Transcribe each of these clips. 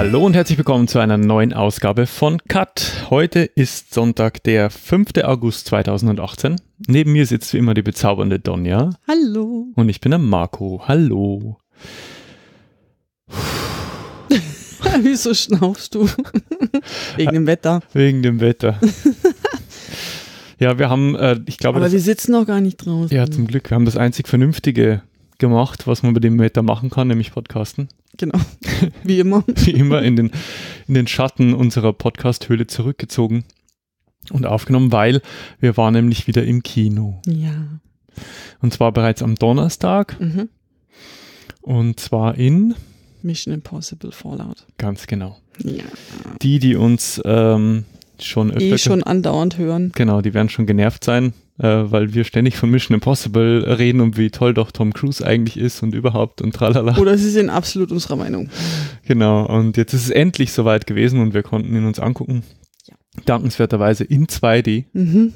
Hallo und herzlich willkommen zu einer neuen Ausgabe von Cut. Heute ist Sonntag, der 5. August 2018. Neben mir sitzt wie immer die bezaubernde Donja. Hallo. Und ich bin der Marco. Hallo. Wieso schnaufst du? Wegen dem Wetter. Wegen dem Wetter. ja, wir haben, äh, ich glaube. Aber das, wir sitzen noch gar nicht draußen. Ja, zum Glück. Wir haben das einzig Vernünftige gemacht, was man bei dem Wetter machen kann, nämlich Podcasten. Genau. Wie immer. Wie immer in den, in den Schatten unserer Podcast-Höhle zurückgezogen und aufgenommen, weil wir waren nämlich wieder im Kino. Ja. Und zwar bereits am Donnerstag. Mhm. Und zwar in Mission Impossible Fallout. Ganz genau. Ja. Die, die uns ähm, schon eh öfter. Eh schon andauernd hören. Genau, die werden schon genervt sein, äh, weil wir ständig von Mission Impossible reden und wie toll doch Tom Cruise eigentlich ist und überhaupt und tralala. Oder sie sind absolut unserer Meinung. Genau, und jetzt ist es endlich soweit gewesen und wir konnten ihn uns angucken. Ja. Dankenswerterweise in 2D. Mhm.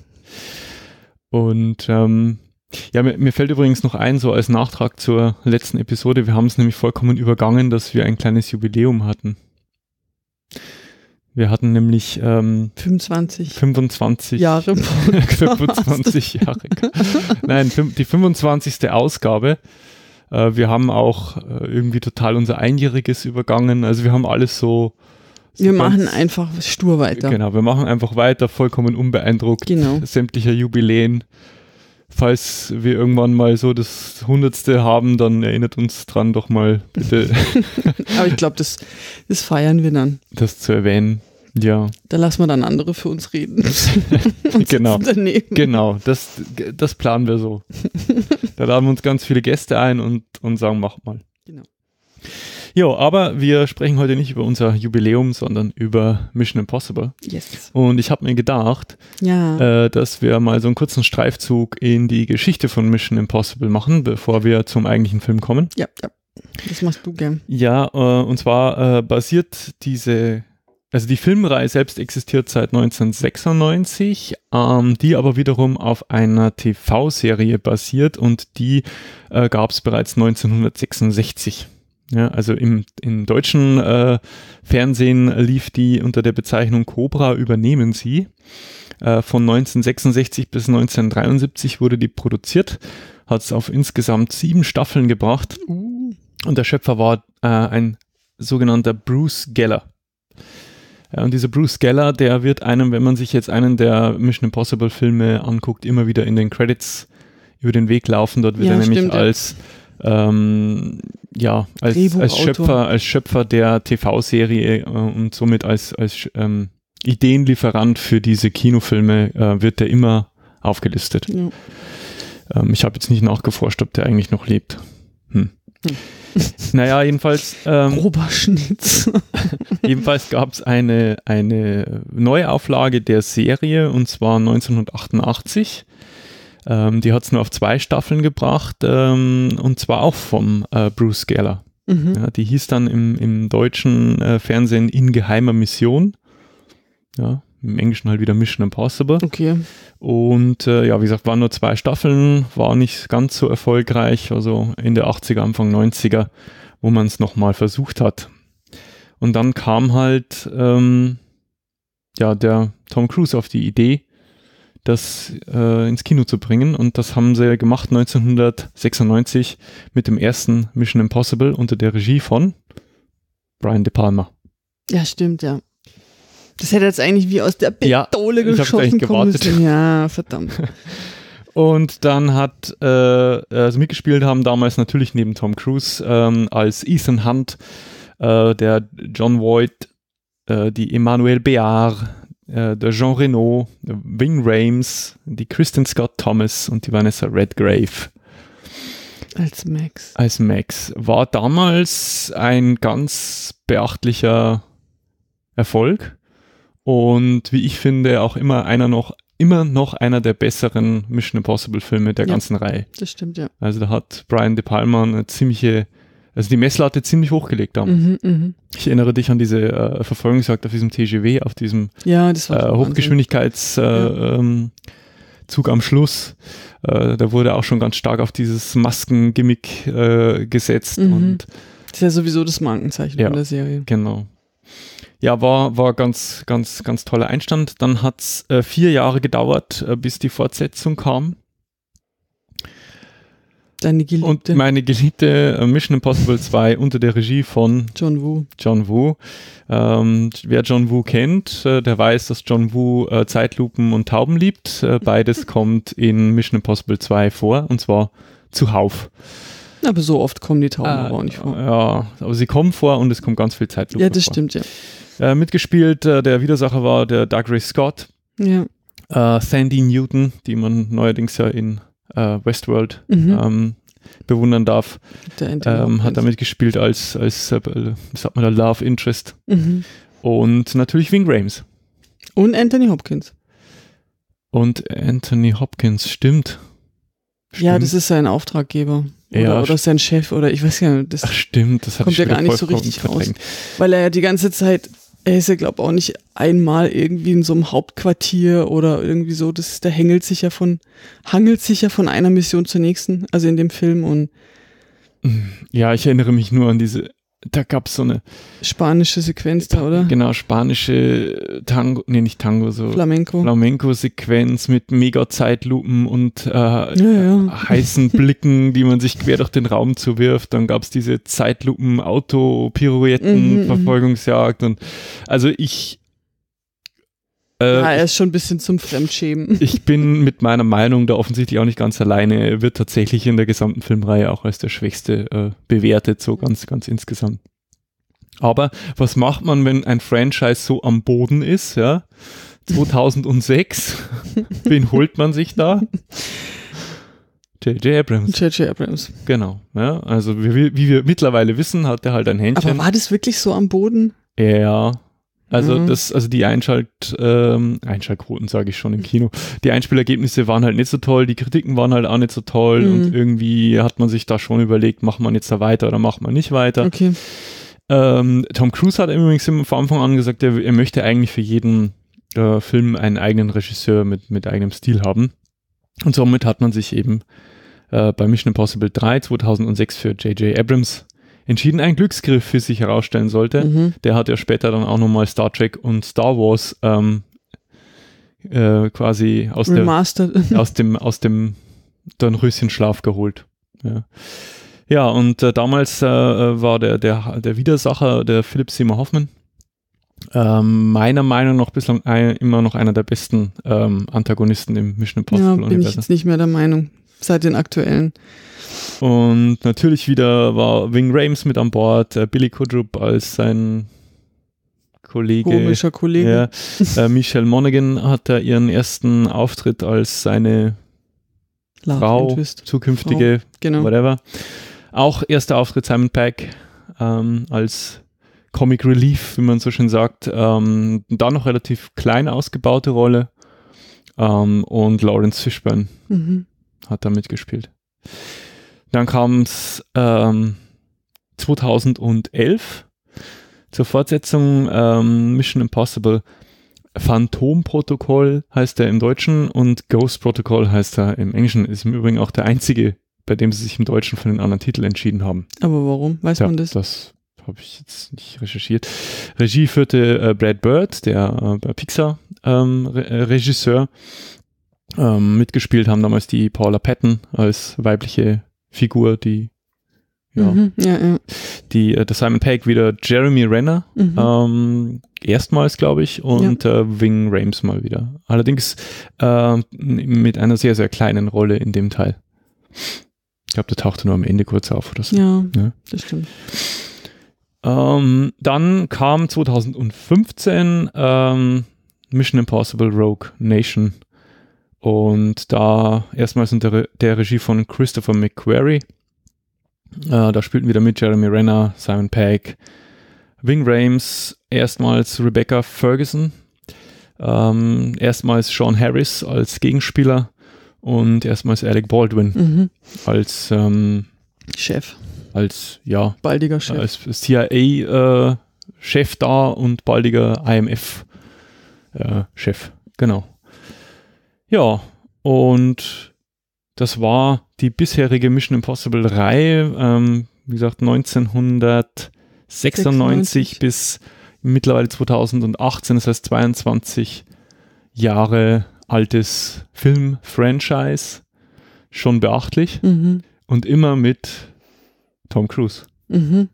Und ähm, ja, mir, mir, fällt übrigens noch ein, so als Nachtrag zur letzten Episode, wir haben es nämlich vollkommen übergangen, dass wir ein kleines Jubiläum hatten. Wir hatten nämlich ähm, 25. 25 Jahre. 25 Jahre. Nein, die 25. Ausgabe. Äh, wir haben auch äh, irgendwie total unser Einjähriges übergangen. Also wir haben alles so. so wir machen einfach stur weiter. Genau, wir machen einfach weiter, vollkommen unbeeindruckt genau. sämtlicher Jubiläen falls wir irgendwann mal so das Hundertste haben, dann erinnert uns dran doch mal bitte. Aber ich glaube, das, das feiern wir dann. Das zu erwähnen. Ja. Da lassen wir dann andere für uns reden. genau. Genau, das, das planen wir so. da laden wir uns ganz viele Gäste ein und, und sagen, mach mal. Genau. Ja, aber wir sprechen heute nicht über unser Jubiläum, sondern über Mission Impossible. Yes. Und ich habe mir gedacht, ja. äh, dass wir mal so einen kurzen Streifzug in die Geschichte von Mission Impossible machen, bevor wir zum eigentlichen Film kommen. Ja, ja. Das machst du gern. Ja, äh, und zwar äh, basiert diese also die Filmreihe selbst existiert seit 1996, ähm, die aber wiederum auf einer TV-Serie basiert und die äh, gab es bereits 1966. Ja, also im, im deutschen äh, Fernsehen lief die unter der Bezeichnung Cobra übernehmen Sie. Äh, von 1966 bis 1973 wurde die produziert, hat es auf insgesamt sieben Staffeln gebracht. Uh. Und der Schöpfer war äh, ein sogenannter Bruce Geller. Äh, und dieser Bruce Geller, der wird einem, wenn man sich jetzt einen der Mission Impossible Filme anguckt, immer wieder in den Credits über den Weg laufen. Dort wird ja, er nämlich stimmt, als ja ähm, ja, als, als, Schöpfer, als Schöpfer der TV-Serie äh, und somit als, als ähm, Ideenlieferant für diese Kinofilme äh, wird er immer aufgelistet. Ja. Ähm, ich habe jetzt nicht nachgeforscht, ob der eigentlich noch lebt. Hm. hm. Naja, jedenfalls. Ähm, Grober jedenfalls gab es eine, eine Neuauflage der Serie und zwar 1988 ähm, die hat es nur auf zwei Staffeln gebracht ähm, und zwar auch vom äh, Bruce Geller. Mhm. Ja, die hieß dann im, im deutschen äh, Fernsehen In geheimer Mission. Ja, im Englischen halt wieder Mission Impossible. Okay. Und äh, ja, wie gesagt, waren nur zwei Staffeln, war nicht ganz so erfolgreich, also Ende 80er, Anfang 90er, wo man es nochmal versucht hat. Und dann kam halt ähm, ja, der Tom Cruise auf die Idee, das äh, ins Kino zu bringen. Und das haben sie gemacht 1996 mit dem ersten Mission Impossible unter der Regie von Brian De Palma. Ja, stimmt, ja. Das hätte jetzt eigentlich wie aus der Pistole ja, geschossen kommen müssen. Ja, verdammt. Und dann hat, äh, also mitgespielt haben damals natürlich neben Tom Cruise ähm, als Ethan Hunt, äh, der John Voight, äh, die Emmanuel Bear, äh, der Jean Reno, Wing Rames, die Kristen Scott Thomas und die Vanessa Redgrave. Als Max. Als Max. War damals ein ganz beachtlicher Erfolg und wie ich finde auch immer einer noch immer noch einer der besseren Mission Impossible Filme der ja, ganzen Reihe. Das stimmt ja. Also da hat Brian De Palma eine ziemliche also die Messlatte ziemlich hochgelegt haben. Mhm, mh. Ich erinnere dich an diese äh, Verfolgungsjagd auf diesem TGW, auf diesem ja, äh, Hochgeschwindigkeitszug äh, ja. Ähm, am Schluss. Äh, da wurde auch schon ganz stark auf dieses Maskengimmick äh, gesetzt. Mhm. Und das ist ja sowieso das Markenzeichen ja, der Serie. Genau. Ja, war, war ganz, ganz, ganz toller Einstand. Dann hat es äh, vier Jahre gedauert, äh, bis die Fortsetzung kam. Deine Geliebte. Und meine Geliebte äh, Mission Impossible 2 unter der Regie von John Woo. John Woo. Ähm, wer John Woo kennt, äh, der weiß, dass John Woo äh, Zeitlupen und Tauben liebt. beides kommt in Mission Impossible 2 vor und zwar zuhauf. Aber so oft kommen die Tauben ah, aber auch nicht vor. Ja, aber sie kommen vor und es kommt ganz viel Zeitlupe Ja, das vor. stimmt, ja. mitgespielt, der Widersacher war der Doug Ray Scott. Ja. Sandy Newton, die man neuerdings ja in äh, Westworld mhm. ähm, bewundern darf. Der Ähm, hat damit gespielt als, als äh, äh sagt man da, Love Interest. Mhm. Und natürlich Wing Rames. Und Anthony Hopkins. Und Anthony Hopkins, stimmt. stimmt. Ja, das ist sein Auftraggeber. Oder, ja, oder sein Chef oder ich weiß ja, das Ach, stimmt, das kommt ja gar nicht so richtig raus. Weil er ja die ganze Zeit er ist ja, glaube auch nicht einmal irgendwie in so einem Hauptquartier oder irgendwie so. Das ist, der hängelt sich ja von, hangelt sich ja von einer Mission zur nächsten, also in dem Film und. Ja, ich erinnere mich nur an diese da gab es so eine spanische Sequenz da, oder? Genau, spanische Tango, nee, nicht Tango, so Flamenco. Flamenco-Sequenz mit mega Zeitlupen und äh, ja, ja. heißen Blicken, die man sich quer durch den Raum zuwirft. Dann gab es diese Zeitlupen, Auto, Pirouetten, mhm, Verfolgungsjagd und also ich äh, ja, er ist schon ein bisschen zum Fremdschämen. Ich bin mit meiner Meinung da offensichtlich auch nicht ganz alleine. Er wird tatsächlich in der gesamten Filmreihe auch als der Schwächste äh, bewertet, so ganz, ganz insgesamt. Aber was macht man, wenn ein Franchise so am Boden ist, ja? 2006, wen holt man sich da? J.J. Abrams. J.J. Abrams. Genau. Ja, also wie, wie, wir mittlerweile wissen, hat er halt ein Händchen. Aber war das wirklich so am Boden? Ja. Also mhm. das, also die Einschalt, ähm, Einschaltquoten sage ich schon im Kino. Die Einspielergebnisse waren halt nicht so toll, die Kritiken waren halt auch nicht so toll mhm. und irgendwie hat man sich da schon überlegt, macht man jetzt da weiter oder macht man nicht weiter. Okay. Ähm, Tom Cruise hat übrigens von Anfang an gesagt, er, er möchte eigentlich für jeden äh, Film einen eigenen Regisseur mit, mit eigenem Stil haben. Und somit hat man sich eben äh, bei Mission Impossible 3 2006 für J.J. Abrams entschieden ein Glücksgriff für sich herausstellen sollte. Mhm. Der hat ja später dann auch nochmal Star Trek und Star Wars ähm, äh, quasi aus, der, aus dem aus dem Dornröschenschlaf geholt. Ja. ja und äh, damals äh, äh, war der, der, der Widersacher, der Philipp Seymour Hoffman, ähm, meiner Meinung nach bislang ein, immer noch einer der besten ähm, Antagonisten im Mission Impossible ja, bin ich jetzt nicht mehr der Meinung seit den aktuellen. Und natürlich wieder war Wing Rames mit an Bord, äh, Billy Kudrup als sein Kollege. Komischer Kollege. Ja, äh, Michelle Monaghan hat da ihren ersten Auftritt als seine Love Frau, Interest. zukünftige, Frau. Genau. whatever. Auch erster Auftritt Simon Peck ähm, als Comic Relief, wie man so schön sagt. Ähm, da noch relativ klein ausgebaute Rolle. Ähm, und Lawrence Fishburne. Mhm hat da mitgespielt. Dann kam es ähm, 2011 zur Fortsetzung ähm, Mission Impossible. Phantom-Protokoll heißt er im Deutschen und Ghost-Protokoll heißt er im Englischen. Ist im Übrigen auch der einzige, bei dem sie sich im Deutschen für einen anderen Titel entschieden haben. Aber warum? Weiß ja, man das? Das habe ich jetzt nicht recherchiert. Regie führte äh, Brad Bird, der äh, pixar Ähm, Re äh, Regisseur ähm, mitgespielt haben damals die Paula Patton als weibliche Figur, die ja, mhm, ja, ja. Die, äh, der Simon Pegg wieder Jeremy Renner, mhm. ähm, erstmals glaube ich, und ja. äh, Wing Rames mal wieder. Allerdings äh, mit einer sehr, sehr kleinen Rolle in dem Teil. Ich glaube, der tauchte nur am Ende kurz auf oder so. Ja, ja. Ne? das stimmt. Ähm, dann kam 2015 ähm, Mission Impossible Rogue Nation und da erstmals unter der Regie von Christopher McQuarrie. Äh, da spielten wieder mit Jeremy Renner, Simon Pegg, Wing Rames, erstmals Rebecca Ferguson, ähm, erstmals Sean Harris als Gegenspieler und erstmals Alec Baldwin mhm. als ähm, Chef. Als, ja. Baldiger Chef. Als CIA-Chef äh, da und baldiger IMF-Chef. Äh, genau. Ja, und das war die bisherige Mission Impossible Reihe. Ähm, wie gesagt, 1996 96. bis mittlerweile 2018, das heißt 22 Jahre altes Film-Franchise. Schon beachtlich. Mhm. Und immer mit Tom Cruise. Mhm.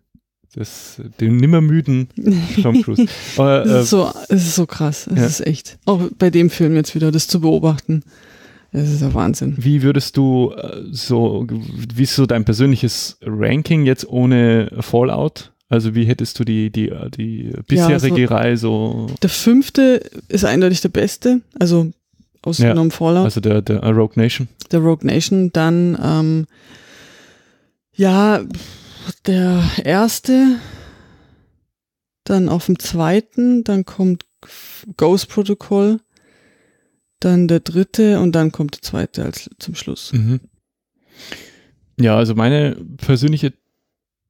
Das, den nimmermüden Tom Cruise. Aber, äh, es, ist so, es ist so krass. Es ja. ist echt. Auch bei dem Film jetzt wieder, das zu beobachten. Das ist ja Wahnsinn. Wie würdest du äh, so, wie ist so dein persönliches Ranking jetzt ohne Fallout? Also wie hättest du die, die, äh, die bisherige ja, also Reihe so? Der fünfte ist eindeutig der beste, also ausgenommen ja, Fallout. Also der, der äh, Rogue Nation. Der Rogue Nation, dann ähm, ja, der erste, dann auf dem zweiten, dann kommt Ghost Protocol, dann der dritte und dann kommt der zweite als, zum Schluss. Mhm. Ja, also meine persönliche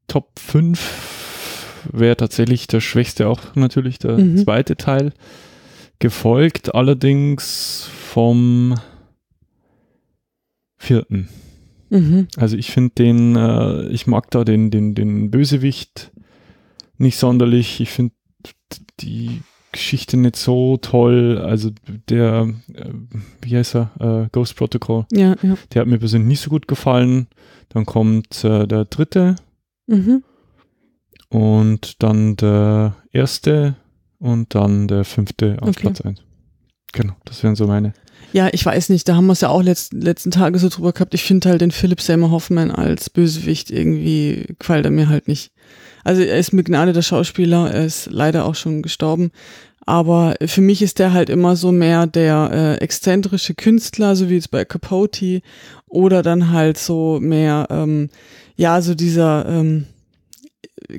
Top 5 wäre tatsächlich der schwächste auch natürlich der mhm. zweite Teil, gefolgt allerdings vom vierten. Mhm. Also ich finde den, äh, ich mag da den, den, den Bösewicht nicht sonderlich. Ich finde die Geschichte nicht so toll. Also der, äh, wie heißt er? Äh, Ghost Protocol. Ja, ja. Der hat mir persönlich nicht so gut gefallen. Dann kommt äh, der dritte. Mhm. Und dann der erste und dann der fünfte auf okay. Platz 1. Genau, das wären so meine. Ja, ich weiß nicht, da haben wir es ja auch letzt, letzten Tage so drüber gehabt. Ich finde halt den Philipp Seymour Hoffmann als Bösewicht irgendwie gefällt er mir halt nicht. Also er ist mit Gnade der Schauspieler, er ist leider auch schon gestorben. Aber für mich ist der halt immer so mehr der äh, exzentrische Künstler, so wie jetzt bei Capote, oder dann halt so mehr, ähm, ja, so dieser, ähm,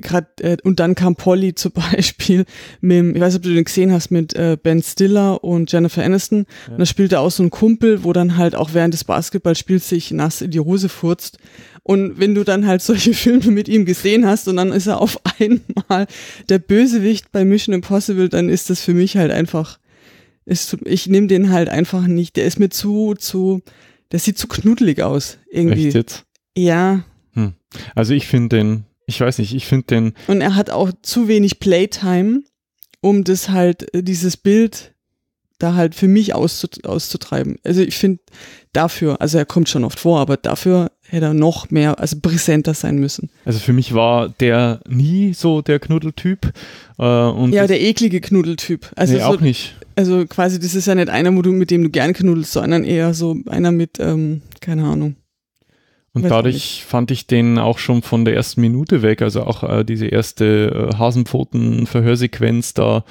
gerade äh, und dann kam Polly zum Beispiel mit, ich weiß nicht, ob du den gesehen hast, mit äh, Ben Stiller und Jennifer Aniston. Ja. Und da spielte auch so ein Kumpel, wo dann halt auch während des Basketballspiels sich nass in die Hose furzt. Und wenn du dann halt solche Filme mit ihm gesehen hast und dann ist er auf einmal der Bösewicht bei Mission Impossible, dann ist das für mich halt einfach, ist, ich nehme den halt einfach nicht. Der ist mir zu, zu, der sieht zu knuddelig aus irgendwie. Echt jetzt? Ja. Hm. Also ich finde den ich weiß nicht, ich finde den. Und er hat auch zu wenig Playtime, um das halt, äh, dieses Bild da halt für mich auszut auszutreiben. Also ich finde dafür, also er kommt schon oft vor, aber dafür hätte er noch mehr, also präsenter sein müssen. Also für mich war der nie so der Knuddeltyp. Äh, ja, der eklige Knuddeltyp. Also nee, so, auch nicht. Also quasi, das ist ja nicht einer, mit dem du gern knuddelst, sondern eher so einer mit, ähm, keine Ahnung. Und dadurch fand ich den auch schon von der ersten Minute weg, also auch äh, diese erste äh, Hasenpfoten-Verhörsequenz da,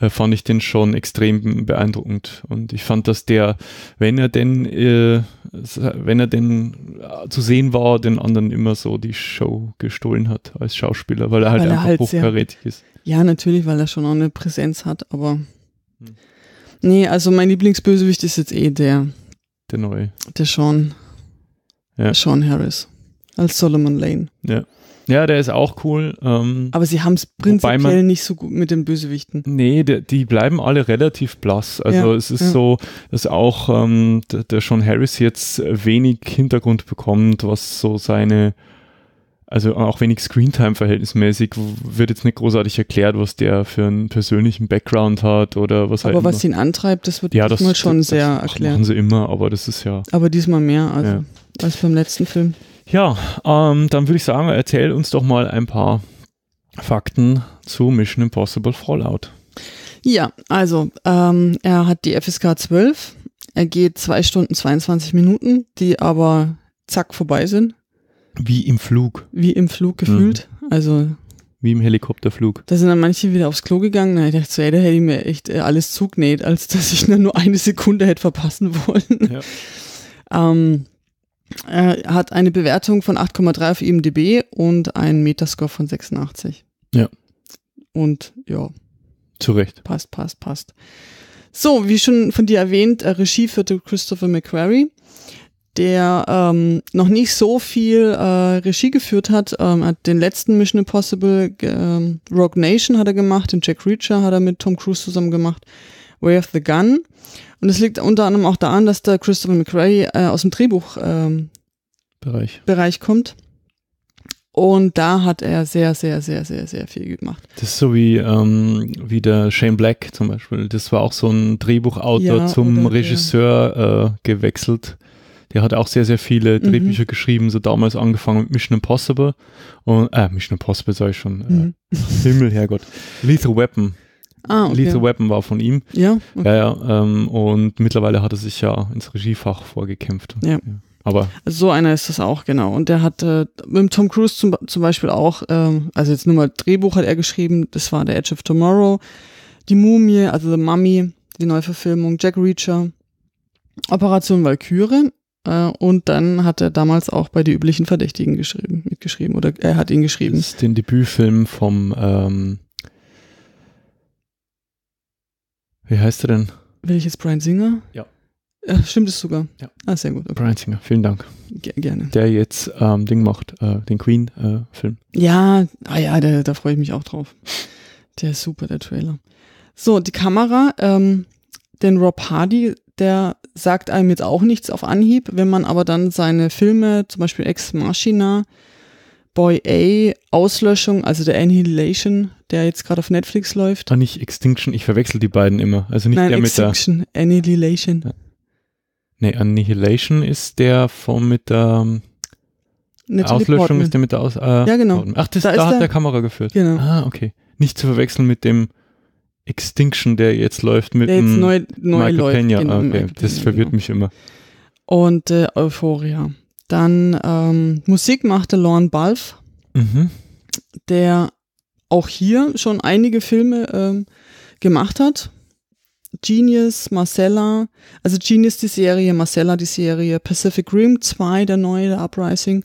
äh, fand ich den schon extrem beeindruckend. Und ich fand, dass der, wenn er denn, äh, wenn er denn äh, zu sehen war, den anderen immer so die Show gestohlen hat als Schauspieler, weil er halt weil er einfach halt hochkarätig sehr, ist. Ja, natürlich, weil er schon auch eine Präsenz hat, aber. Hm. Nee, also mein Lieblingsbösewicht ist jetzt eh der. Der neue. Der schon. Ja. Sean Harris als Solomon Lane. Ja. Ja, der ist auch cool. Ähm, aber sie haben es prinzipiell man, nicht so gut mit den Bösewichten. Nee, die, die bleiben alle relativ blass. Also ja, es ist ja. so, dass auch ähm, der, Sean Harris jetzt wenig Hintergrund bekommt, was so seine, also auch wenig Screentime verhältnismäßig, wird jetzt nicht großartig erklärt, was der für einen persönlichen Background hat oder was halt. Aber was ihn antreibt, das wird ja, diesmal das, schon das, sehr das erklärt. Machen sie immer, aber das ist ja. Aber diesmal mehr, also. Ja als beim letzten Film. Ja, ähm, dann würde ich sagen, erzähl uns doch mal ein paar Fakten zu Mission Impossible Fallout. Ja, also ähm, er hat die FSK 12, er geht 2 Stunden 22 Minuten, die aber zack vorbei sind. Wie im Flug. Wie im Flug mhm. gefühlt. Mhm. Also wie im Helikopterflug. Da sind dann manche wieder aufs Klo gegangen. Da dachte ich so, ey, da hätte ich mir echt äh, alles zugnäht, als dass ich nur eine Sekunde hätte verpassen wollen. Ja. ähm, er hat eine Bewertung von 8,3 auf IMDb und einen Metascore von 86. Ja. Und ja. Zu Recht. Passt, passt, passt. So, wie schon von dir erwähnt, äh, Regie führte Christopher McQuarrie, der ähm, noch nicht so viel äh, Regie geführt hat. Ähm, hat den letzten Mission Impossible, ähm, Rogue Nation hat er gemacht, den Jack Reacher hat er mit Tom Cruise zusammen gemacht. Way of the Gun. Und es liegt unter anderem auch daran, dass der Christopher McRae äh, aus dem Drehbuch ähm, Bereich. Bereich kommt. Und da hat er sehr, sehr, sehr, sehr, sehr viel gemacht. Das ist so wie, ähm, wie der Shane Black zum Beispiel. Das war auch so ein Drehbuchautor ja, zum Regisseur äh, gewechselt. Der hat auch sehr, sehr viele mhm. Drehbücher mhm. geschrieben, so damals angefangen mit Mission Impossible und äh, Mission Impossible sag ich schon. Äh, mhm. Himmel, Herrgott. Lethal Weapon Ah, okay. Lethal Weapon war von ihm. Ja. Okay. Ja, ja ähm, und mittlerweile hat er sich ja ins Regiefach vorgekämpft. Ja. ja. Aber also so einer ist das auch, genau. Und der hat äh, mit Tom Cruise zum, zum Beispiel auch, ähm, also jetzt nur mal Drehbuch hat er geschrieben, das war The Edge of Tomorrow, Die Mumie, also The Mummy, die Neuverfilmung, Jack Reacher, Operation Valkyrie. Äh, und dann hat er damals auch bei Die üblichen Verdächtigen geschrieben, mitgeschrieben oder er hat ihn geschrieben. Das ist den Debütfilm vom ähm Wie heißt er denn? Will ich jetzt Brian Singer? Ja. ja stimmt es sogar. Ja. Ah, sehr gut. Okay. Brian Singer, vielen Dank. Ge gerne. Der jetzt ähm, Ding macht, äh, den Queen-Film. Äh, ja, ah ja, der, da freue ich mich auch drauf. Der ist super, der Trailer. So, die Kamera, ähm, den Rob Hardy, der sagt einem jetzt auch nichts auf Anhieb, wenn man aber dann seine Filme, zum Beispiel Ex Machina, Boy A Auslöschung, also der Annihilation, der jetzt gerade auf Netflix läuft. Ah, nicht Extinction, ich verwechsel die beiden immer. Also nicht Nein, der Extinction, mit der. Annihilation. Nee, Annihilation ist der vom mit der ähm, Natalie Auslöschung Portman. ist der mit der Aus. Äh, ja, genau. Ach, das, da, da hat der, der Kamera geführt. Genau. Ah, okay. Nicht zu verwechseln mit dem Extinction, der jetzt läuft mit der jetzt neu, neu Michael läuft, Pena. Ah, genau, ah, okay. Michael das verwirrt genau. mich immer. Und äh, Euphoria. Dann ähm, Musik machte Lorne Balf, mhm. der auch hier schon einige Filme ähm, gemacht hat. Genius, Marcella, also Genius die Serie, Marcella die Serie, Pacific Rim 2, der neue, der Uprising,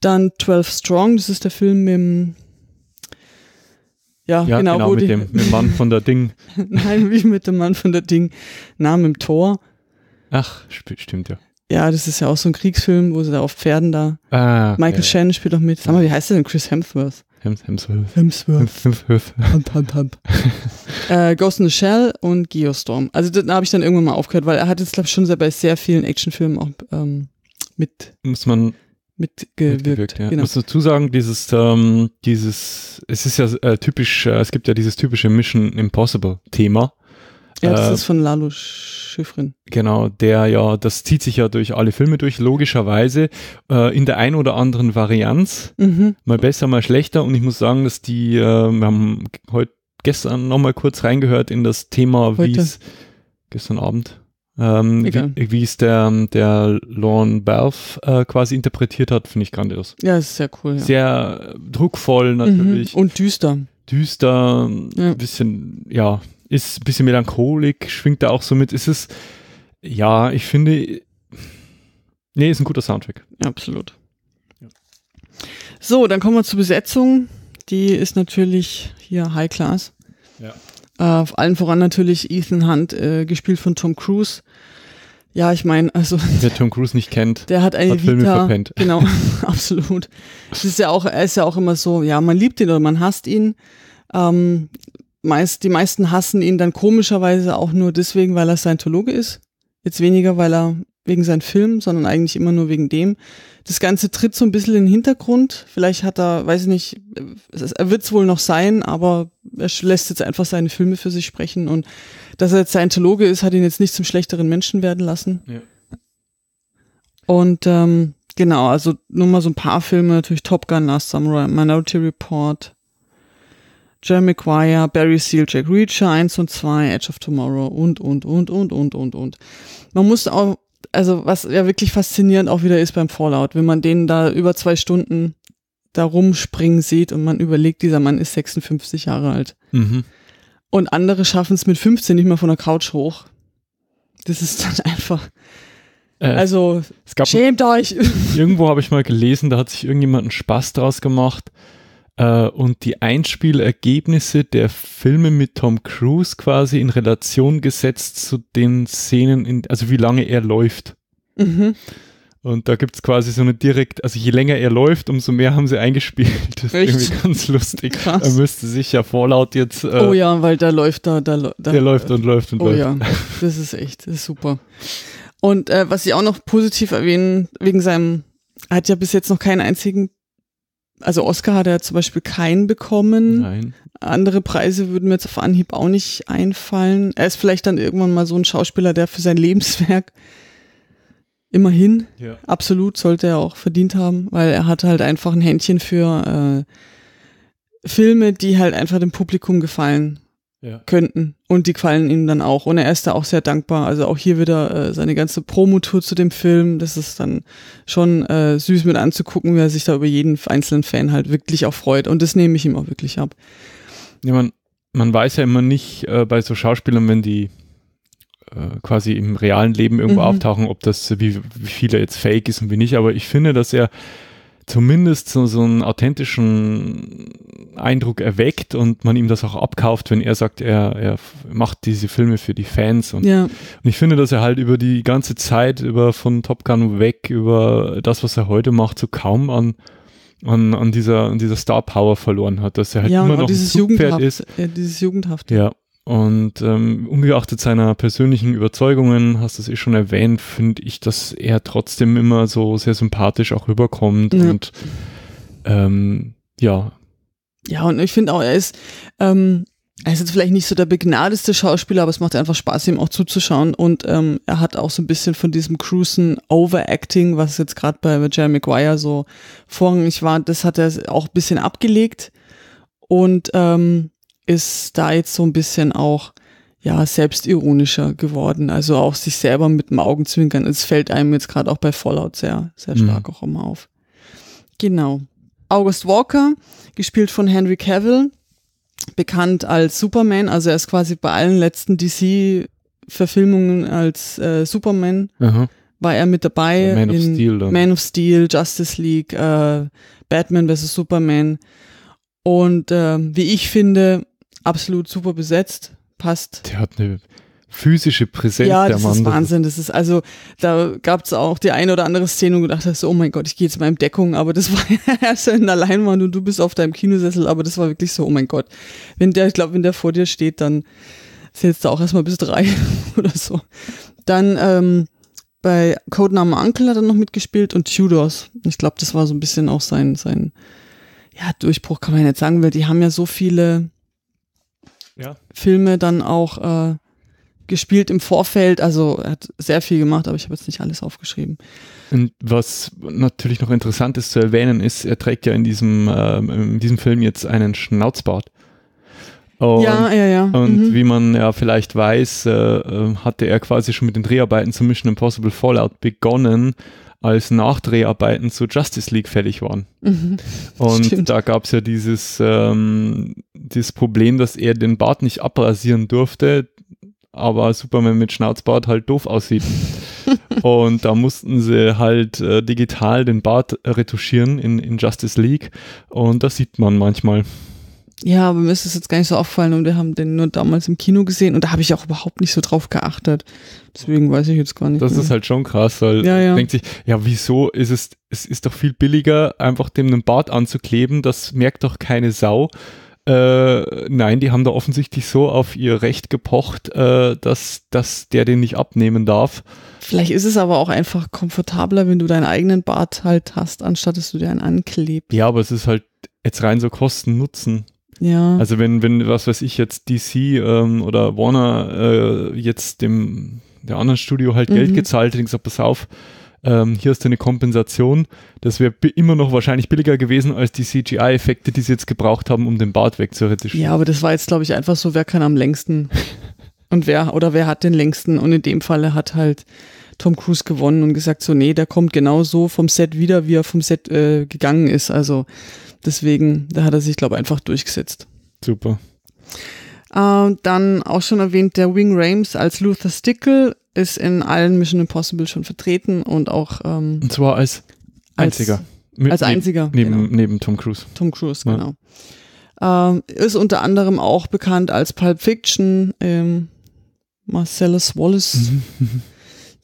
dann 12 Strong, das ist der Film mit dem ja, ja, genau, genau mit, die, dem, mit dem Mann von der Ding. Nein, wie mit dem Mann von der Ding. Na, im Tor. Ach, stimmt ja. Ja, das ist ja auch so ein Kriegsfilm, wo sie da auf Pferden da. Ah, Michael ja. Shannon spielt doch mit. Sag mal, wie heißt der denn? Chris Hemsworth. Hems, Hemsworth. Hemsworth. Hemsworth. Hemsworth. Hump, hump, hump. äh, Ghost in the Shell und Geostorm. Also da habe ich dann irgendwann mal aufgehört, weil er hat jetzt, glaube ich, schon sehr bei sehr vielen Actionfilmen auch ähm, mit. Muss man mitgewirkt. mitgewirkt ja. genau. Muss dazu sagen, dieses, ähm, dieses, es ist ja äh, typisch, äh, es gibt ja dieses typische Mission Impossible Thema, ja, das äh, ist von Lalo Schifrin. Genau, der ja, das zieht sich ja durch alle Filme durch, logischerweise, äh, in der einen oder anderen Varianz. Mhm. Mal besser, mal schlechter. Und ich muss sagen, dass die, äh, wir haben heute gestern nochmal kurz reingehört in das Thema, wie es gestern Abend, ähm, wie es der, der Lorne Balf äh, quasi interpretiert hat, finde ich grandios. Ja, ist sehr cool. Ja. Sehr äh, druckvoll mhm. natürlich. Mhm. Und düster. Düster, ein ja. bisschen, ja, ist ein bisschen melancholik, schwingt da auch so mit. Ist es, ja, ich finde, nee, ist ein guter Soundtrack. Absolut. Ja. So, dann kommen wir zur Besetzung. Die ist natürlich hier High Class. Ja. Äh, allen voran natürlich Ethan Hunt, äh, gespielt von Tom Cruise. Ja, ich meine, also. Wer Tom Cruise nicht kennt, der hat eine hat Vita, Filme verpennt. Genau, absolut. Es ist ja auch, er ist ja auch immer so, ja, man liebt ihn oder man hasst ihn. Ähm, meist, die meisten hassen ihn dann komischerweise auch nur deswegen, weil er Scientologe ist. Jetzt weniger, weil er wegen seinem Film, sondern eigentlich immer nur wegen dem. Das Ganze tritt so ein bisschen in den Hintergrund. Vielleicht hat er, weiß ich nicht, er wird es wohl noch sein, aber er lässt jetzt einfach seine Filme für sich sprechen. Und dass er jetzt Scientologe ist, hat ihn jetzt nicht zum schlechteren Menschen werden lassen. Ja. Und ähm, genau, also nur mal so ein paar Filme, natürlich Top Gun, Last Samurai, Minority Report, Jeremy Quire, Barry Seal, Jack Reacher 1 und 2, Edge of Tomorrow und, und, und, und, und, und, und. Man muss auch, also was ja wirklich faszinierend auch wieder ist beim Fallout, wenn man den da über zwei Stunden da rumspringen sieht und man überlegt, dieser Mann ist 56 Jahre alt. Mhm. Und andere schaffen es mit 15 nicht mehr von der Couch hoch. Das ist dann einfach, äh, also, schämt euch. Irgendwo habe ich mal gelesen, da hat sich irgendjemand einen Spaß draus gemacht, äh, und die Einspielergebnisse der Filme mit Tom Cruise quasi in Relation gesetzt zu den Szenen, in, also wie lange er läuft. Mhm. Und da gibt es quasi so eine direkt, also je länger er läuft, umso mehr haben sie eingespielt. Das ist Echt? irgendwie ganz lustig. Krass. Er müsste sich ja vorlaut jetzt. Äh, oh ja, weil da läuft da, da, da Der läuft und läuft und oh läuft. Oh ja, das ist echt, das ist super. Und äh, was ich auch noch positiv erwähnen, wegen seinem, er hat ja bis jetzt noch keinen einzigen also Oscar hat er zum Beispiel keinen bekommen. Nein. Andere Preise würden mir jetzt auf Anhieb auch nicht einfallen. Er ist vielleicht dann irgendwann mal so ein Schauspieler, der für sein Lebenswerk immerhin ja. absolut sollte er auch verdient haben, weil er hat halt einfach ein Händchen für äh, Filme, die halt einfach dem Publikum gefallen ja. könnten. Und die gefallen ihm dann auch. Und er ist da auch sehr dankbar. Also auch hier wieder äh, seine ganze Promotour zu dem Film. Das ist dann schon äh, süß mit anzugucken, wie er sich da über jeden einzelnen Fan halt wirklich auch freut. Und das nehme ich ihm auch wirklich ab. Ja, man, man weiß ja immer nicht äh, bei so Schauspielern, wenn die äh, quasi im realen Leben irgendwo mhm. auftauchen, ob das, wie, wie viel jetzt fake ist und wie nicht, aber ich finde, dass er zumindest so, so einen authentischen Eindruck erweckt und man ihm das auch abkauft, wenn er sagt, er, er macht diese Filme für die Fans. Und, ja. und ich finde, dass er halt über die ganze Zeit, über von Top Gun weg, über das, was er heute macht, so kaum an an, an, dieser, an dieser Star Power verloren hat, dass er halt ja, immer noch ein Zugpferd ist. Ja, äh, dieses Jugendhafte. Ja, und ähm, ungeachtet seiner persönlichen Überzeugungen, hast du es eh schon erwähnt, finde ich, dass er trotzdem immer so sehr sympathisch auch rüberkommt ja. und ähm, ja. Ja, und ich finde auch, er ist, ähm, er ist jetzt vielleicht nicht so der begnadeste Schauspieler, aber es macht einfach Spaß, ihm auch zuzuschauen. Und ähm, er hat auch so ein bisschen von diesem Cruisen Overacting, was jetzt gerade bei Jerry Maguire so vorrangig war, das hat er auch ein bisschen abgelegt. Und ähm, ist da jetzt so ein bisschen auch ja selbstironischer geworden, also auch sich selber mit dem Augenzwinkern. Es fällt einem jetzt gerade auch bei Fallout sehr sehr mhm. stark mhm. auch immer auf. Genau. August Walker, gespielt von Henry Cavill, bekannt als Superman, also er ist quasi bei allen letzten DC Verfilmungen als äh, Superman. Aha war er mit dabei. Also Man in of Steel. Dann. Man of Steel, Justice League, äh, Batman vs. Superman. Und äh, wie ich finde, absolut super besetzt, passt. Der hat eine physische Präsenz. Ja, das ist Wahnsinn. Das ist also, da gab es auch die eine oder andere Szene, wo du gedacht hast, oh mein Gott, ich gehe jetzt mal in Deckung, aber das war erst in der Leinwand und du bist auf deinem Kinosessel, aber das war wirklich so, oh mein Gott. Wenn der, ich glaube, wenn der vor dir steht, dann zählst du auch erstmal bis drei oder so. Dann ähm, bei Codename Uncle hat er noch mitgespielt und Tudors. Ich glaube, das war so ein bisschen auch sein, sein ja, Durchbruch kann man nicht sagen, weil die haben ja so viele ja. Filme dann auch äh, gespielt im Vorfeld. Also er hat sehr viel gemacht, aber ich habe jetzt nicht alles aufgeschrieben. Und was natürlich noch interessant ist zu erwähnen, ist, er trägt ja in diesem, äh, in diesem Film jetzt einen Schnauzbart. Und, ja, ja, ja. Und mhm. wie man ja vielleicht weiß, äh, äh hatte er quasi schon mit den Dreharbeiten zu Mission Impossible Fallout begonnen als Nachdreharbeiten zu Justice League fertig waren. Mhm. Und Stimmt. da gab es ja dieses ähm, das Problem, dass er den Bart nicht abrasieren durfte, aber Superman mit Schnauzbart halt doof aussieht. und da mussten sie halt äh, digital den Bart retuschieren in, in Justice League. Und das sieht man manchmal. Ja, aber mir ist das jetzt gar nicht so auffallen und wir haben den nur damals im Kino gesehen und da habe ich auch überhaupt nicht so drauf geachtet. Deswegen weiß ich jetzt gar nicht. Das mehr. ist halt schon krass, weil ja, ja. denkt sich, ja, wieso ist es, es ist doch viel billiger, einfach dem einen Bart anzukleben, das merkt doch keine Sau. Äh, nein, die haben da offensichtlich so auf ihr Recht gepocht, äh, dass, dass der den nicht abnehmen darf. Vielleicht ist es aber auch einfach komfortabler, wenn du deinen eigenen Bart halt hast, anstatt dass du dir einen anklebst. Ja, aber es ist halt jetzt rein so Kosten-Nutzen. Ja. Also wenn, wenn, was weiß ich, jetzt DC ähm, oder Warner äh, jetzt dem der anderen Studio halt mhm. Geld gezahlt hat und gesagt, pass auf, ähm, hier ist eine Kompensation. Das wäre immer noch wahrscheinlich billiger gewesen als die CGI-Effekte, die sie jetzt gebraucht haben, um den Bart wegzuretischen. Ja, aber das war jetzt, glaube ich, einfach so, wer kann am längsten und wer oder wer hat den längsten und in dem Falle hat halt Tom Cruise gewonnen und gesagt, so, nee, der kommt genau so vom Set wieder, wie er vom Set äh, gegangen ist. Also deswegen, da hat er sich, glaube ich, einfach durchgesetzt. Super. Äh, dann auch schon erwähnt, der Wing Rames als Luther Stickle ist in allen Mission Impossible schon vertreten und auch. Ähm, und zwar als einziger. Als, als einziger. Neben, genau. neben Tom Cruise. Tom Cruise, ja. genau. Ähm, ist unter anderem auch bekannt als Pulp Fiction, ähm, Marcellus Wallace. Mhm.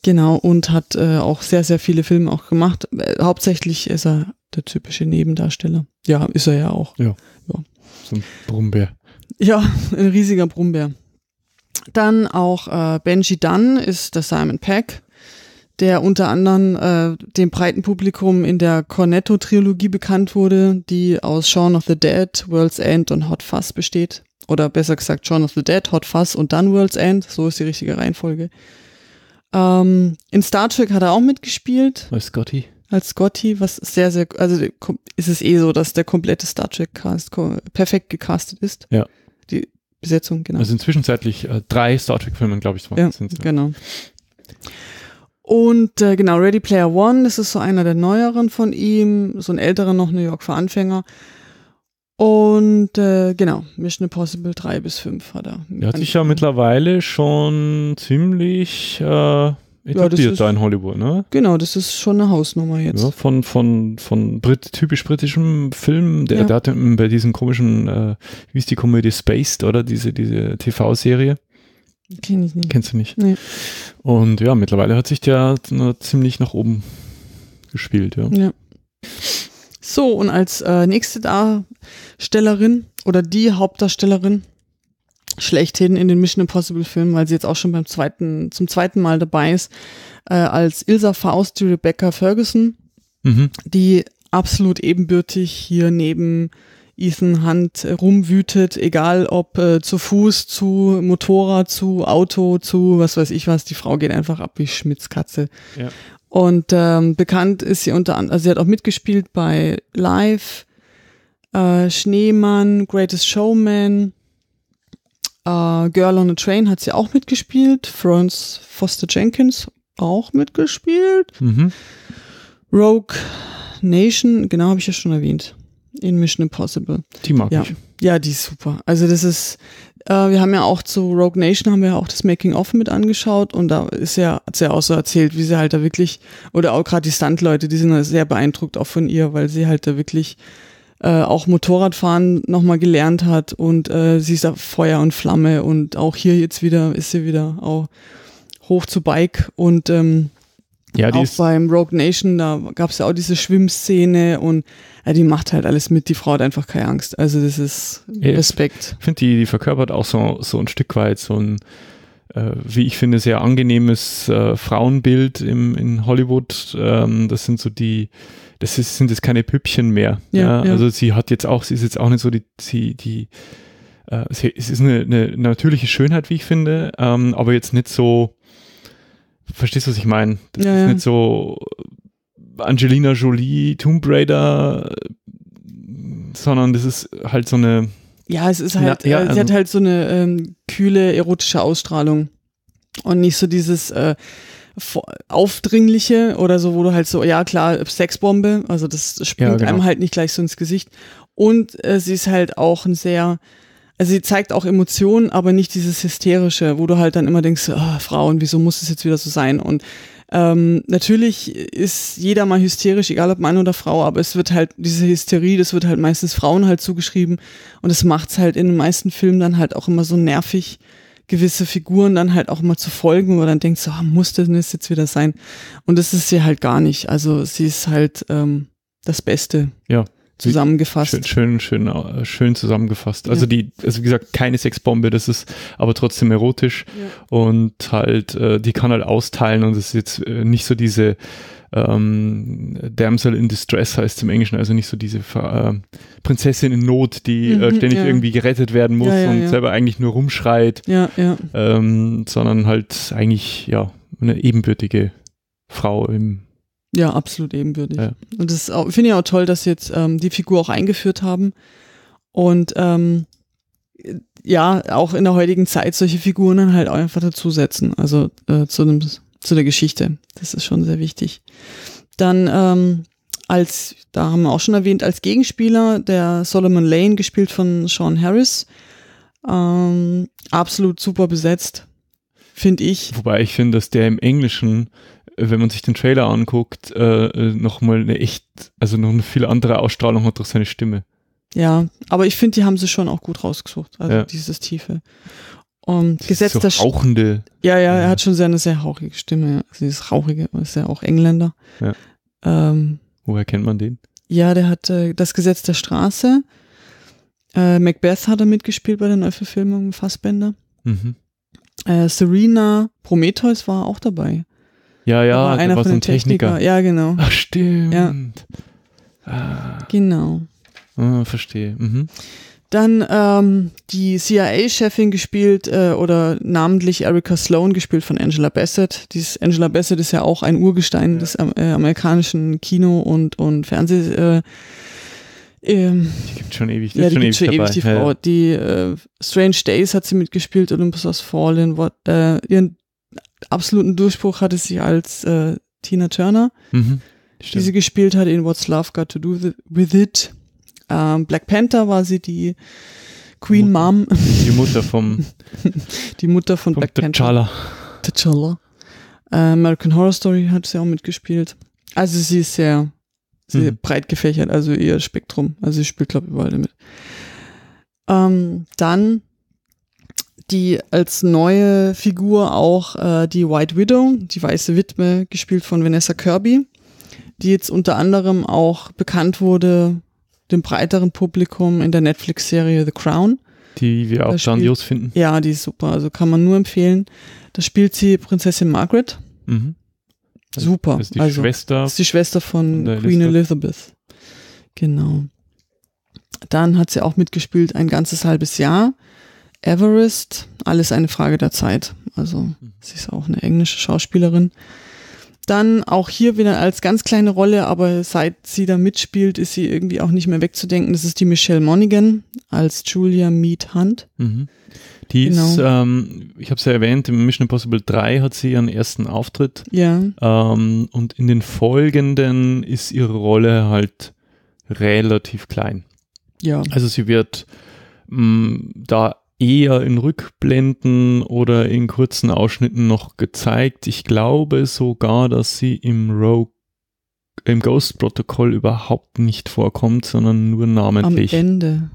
Genau, und hat äh, auch sehr, sehr viele Filme auch gemacht. Äh, hauptsächlich ist er der typische Nebendarsteller. Ja, ist er ja auch. Ja. ja. So ein Brummbär. Ja, ein riesiger Brummbär. Dann auch äh, Benji Dunn ist der Simon Peck, der unter anderem äh, dem breiten Publikum in der Cornetto-Trilogie bekannt wurde, die aus Shaun of the Dead, World's End und Hot Fuzz besteht. Oder besser gesagt, Shaun of the Dead, Hot Fuzz und dann World's End. So ist die richtige Reihenfolge. Ähm, in Star Trek hat er auch mitgespielt. Als Scotty. Als Scotty, was sehr, sehr, also ist es eh so, dass der komplette Star Trek-Cast perfekt gecastet ist. Ja. Die Besetzung, genau. Also inzwischen zeitlich äh, drei Star Trek-Filmen, glaube ich, ja, sind. Ja, genau. Und äh, genau, Ready Player One, das ist so einer der neueren von ihm, so ein älterer noch New York für Anfänger. Und äh, genau, Mission Impossible 3 bis 5 hat er. Der hat sich ja mittlerweile schon ziemlich äh, etabliert ja, ist, da in Hollywood, ne? Genau, das ist schon eine Hausnummer jetzt. Ja, von von, von Brit, typisch britischem Film, der, ja. der hatte bei diesem komischen, äh, wie ist die Komödie Spaced, oder? Diese, diese TV-Serie. Kenn ich nicht. Kennst du nicht? Nee. Und ja, mittlerweile hat sich der ziemlich nach oben gespielt, ja. Ja. So, und als äh, nächste Darstellerin oder die Hauptdarstellerin schlechthin in den Mission Impossible Filmen, weil sie jetzt auch schon beim zweiten, zum zweiten Mal dabei ist, äh, als Ilsa Faust, die Rebecca Ferguson, mhm. die absolut ebenbürtig hier neben Ethan Hunt äh, rumwütet, egal ob äh, zu Fuß, zu Motorrad, zu Auto, zu was weiß ich was, die Frau geht einfach ab wie Schmitzkatze. Ja. Und ähm, bekannt ist sie unter anderem, also sie hat auch mitgespielt bei Live, äh, Schneemann, Greatest Showman, äh, Girl on a Train hat sie auch mitgespielt, Florence Foster Jenkins auch mitgespielt, mhm. Rogue Nation, genau habe ich ja schon erwähnt, in Mission Impossible. Die mag ja. ich. Ja, die ist super. Also das ist, äh, wir haben ja auch zu Rogue Nation haben wir ja auch das Making of mit angeschaut und da ist ja hat sie ja auch so erzählt, wie sie halt da wirklich oder auch gerade die Stunt-Leute, die sind da sehr beeindruckt auch von ihr, weil sie halt da wirklich äh, auch Motorradfahren nochmal gelernt hat und äh, sie ist da Feuer und Flamme und auch hier jetzt wieder ist sie wieder auch hoch zu Bike und ähm, ja, auch beim Rogue Nation, da gab es ja auch diese Schwimmszene und ja, äh, die macht halt alles mit. Die Frau hat einfach keine Angst. Also das ist Respekt. Ich finde, die, die verkörpert auch so, so ein Stück weit so ein, äh, wie ich finde, sehr angenehmes äh, Frauenbild im, in Hollywood. Ähm, das sind so die, das ist, sind jetzt keine Püppchen mehr. Ja, ja. Also sie hat jetzt auch, sie ist jetzt auch nicht so die, die, die äh, sie, es ist eine, eine natürliche Schönheit, wie ich finde, ähm, aber jetzt nicht so Verstehst du, was ich meine? Das ja, ist ja. nicht so äh, Angelina Jolie, Tomb Raider, äh, sondern das ist halt so eine. Ja, es ist halt, na, ja, also sie hat ähm. halt so eine ähm, kühle, erotische Ausstrahlung. Und nicht so dieses äh, Aufdringliche oder so, wo du halt so, ja klar, Sexbombe, also das springt genau. einem halt nicht gleich so ins Gesicht. Und äh, sie ist halt auch ein sehr also sie zeigt auch Emotionen, aber nicht dieses Hysterische, wo du halt dann immer denkst, oh, Frauen, wieso muss es jetzt wieder so sein? Und ähm, natürlich ist jeder mal hysterisch, egal ob Mann oder Frau, aber es wird halt, diese Hysterie, das wird halt meistens Frauen halt zugeschrieben und das macht es halt in den meisten Filmen dann halt auch immer so nervig, gewisse Figuren dann halt auch immer zu folgen, wo dann denkst du, oh, ah, muss das jetzt wieder sein? Und das ist sie halt gar nicht. Also sie ist halt ähm, das Beste. Ja, zusammengefasst. Schön, schön, schön, äh, schön zusammengefasst. Also ja. die, also wie gesagt, keine Sexbombe, das ist aber trotzdem erotisch ja. und halt, äh, die kann halt austeilen und es ist jetzt äh, nicht so diese ähm, Damsel in Distress heißt es im Englischen, also nicht so diese äh, Prinzessin in Not, die mhm, ständig ja. irgendwie gerettet werden muss und selber eigentlich nur rumschreit, ähm, sondern halt eigentlich ja eine ebenbürtige Frau im ja, absolut ebenbürtig. Ja. Und das finde ich auch toll, dass sie jetzt ähm, die Figur auch eingeführt haben. Und ähm, ja, auch in der heutigen Zeit solche Figuren dann halt auch einfach dazusetzen, also äh, zu, dem, zu der Geschichte. Das ist schon sehr wichtig. Dann ähm, als, da haben wir auch schon erwähnt, als Gegenspieler der Solomon Lane, gespielt von Sean Harris. Ähm, absolut super besetzt, finde ich. Wobei ich finde, dass der im Englischen wenn man sich den Trailer anguckt, äh, äh nochmal eine echt, also noch eine viel andere Ausstrahlung hat durch seine Stimme. Ja, aber ich finde, die haben sie schon auch gut rausgesucht, also ja. dieses Tiefe. Um, gesetzt so rauchende. Ja, ja, er hat schon sehr eine sehr hauchige Stimme. Also dieses rauchige ist ja auch Engländer. Ja. Ähm, Woher kennt man den? Ja, der hat äh, das Gesetz der Straße. Äh, Macbeth hat er mitgespielt bei der Neuverfilmung Fassbender. Mhm. Äh, Serena Prometheus war auch dabei. Ja, ja, da war einer war von so ein Techniker. Techniker. Ja, genau. Ach, stimmt. Ja. Ah. Genau. Ah, verstehe. Mhm. Dann ähm, die CIA-Chefin gespielt äh, oder namentlich Erika Sloan gespielt von Angela Bassett. Dieses Angela Bassett ist ja auch ein Urgestein ja. des äh, amerikanischen Kino und, und Fernseh. Äh, ähm, die gibt schon ewig, die ja, die schon ewig schon ewig die Frau. ja. Die äh, Strange Days hat sie mitgespielt, Olympus Has Fallen, what, äh, ihren absoluten Durchbruch hatte sie als äh, Tina Turner, mhm, die sie gespielt hat in What's Love Got to Do with It. Ähm, Black Panther war sie die Queen Mutter, Mom. Die Mutter vom. die Mutter von Black T'Challa. T'Challa. Äh, American Horror Story hat sie auch mitgespielt. Also sie ist sehr, sehr mhm. breit gefächert, also ihr Spektrum. Also sie spielt, glaube ich, überall damit. Ähm, dann die als neue Figur auch äh, die White Widow, die weiße Witwe, gespielt von Vanessa Kirby, die jetzt unter anderem auch bekannt wurde dem breiteren Publikum in der Netflix-Serie The Crown. Die wir auch grandios finden. Ja, die ist super. Also kann man nur empfehlen. Da spielt sie Prinzessin Margaret. Mhm. Super. Das ist die also, Schwester. ist die Schwester von Queen Elizabeth. Genau. Dann hat sie auch mitgespielt ein ganzes halbes Jahr Everest, alles eine Frage der Zeit. Also mhm. sie ist auch eine englische Schauspielerin. Dann auch hier wieder als ganz kleine Rolle, aber seit sie da mitspielt, ist sie irgendwie auch nicht mehr wegzudenken. Das ist die Michelle Monaghan als Julia Mead Hunt. Mhm. Die genau. ist, ähm, ich habe es ja erwähnt, im Mission Impossible 3 hat sie ihren ersten Auftritt. Ja. Ähm, und in den folgenden ist ihre Rolle halt relativ klein. Ja. Also sie wird mh, mm, da eher in Rückblenden oder in kurzen Ausschnitten noch gezeigt. Ich glaube sogar, dass sie im Rogue im Ghost Protokoll überhaupt nicht vorkommt, sondern nur namentlich. Am Ende.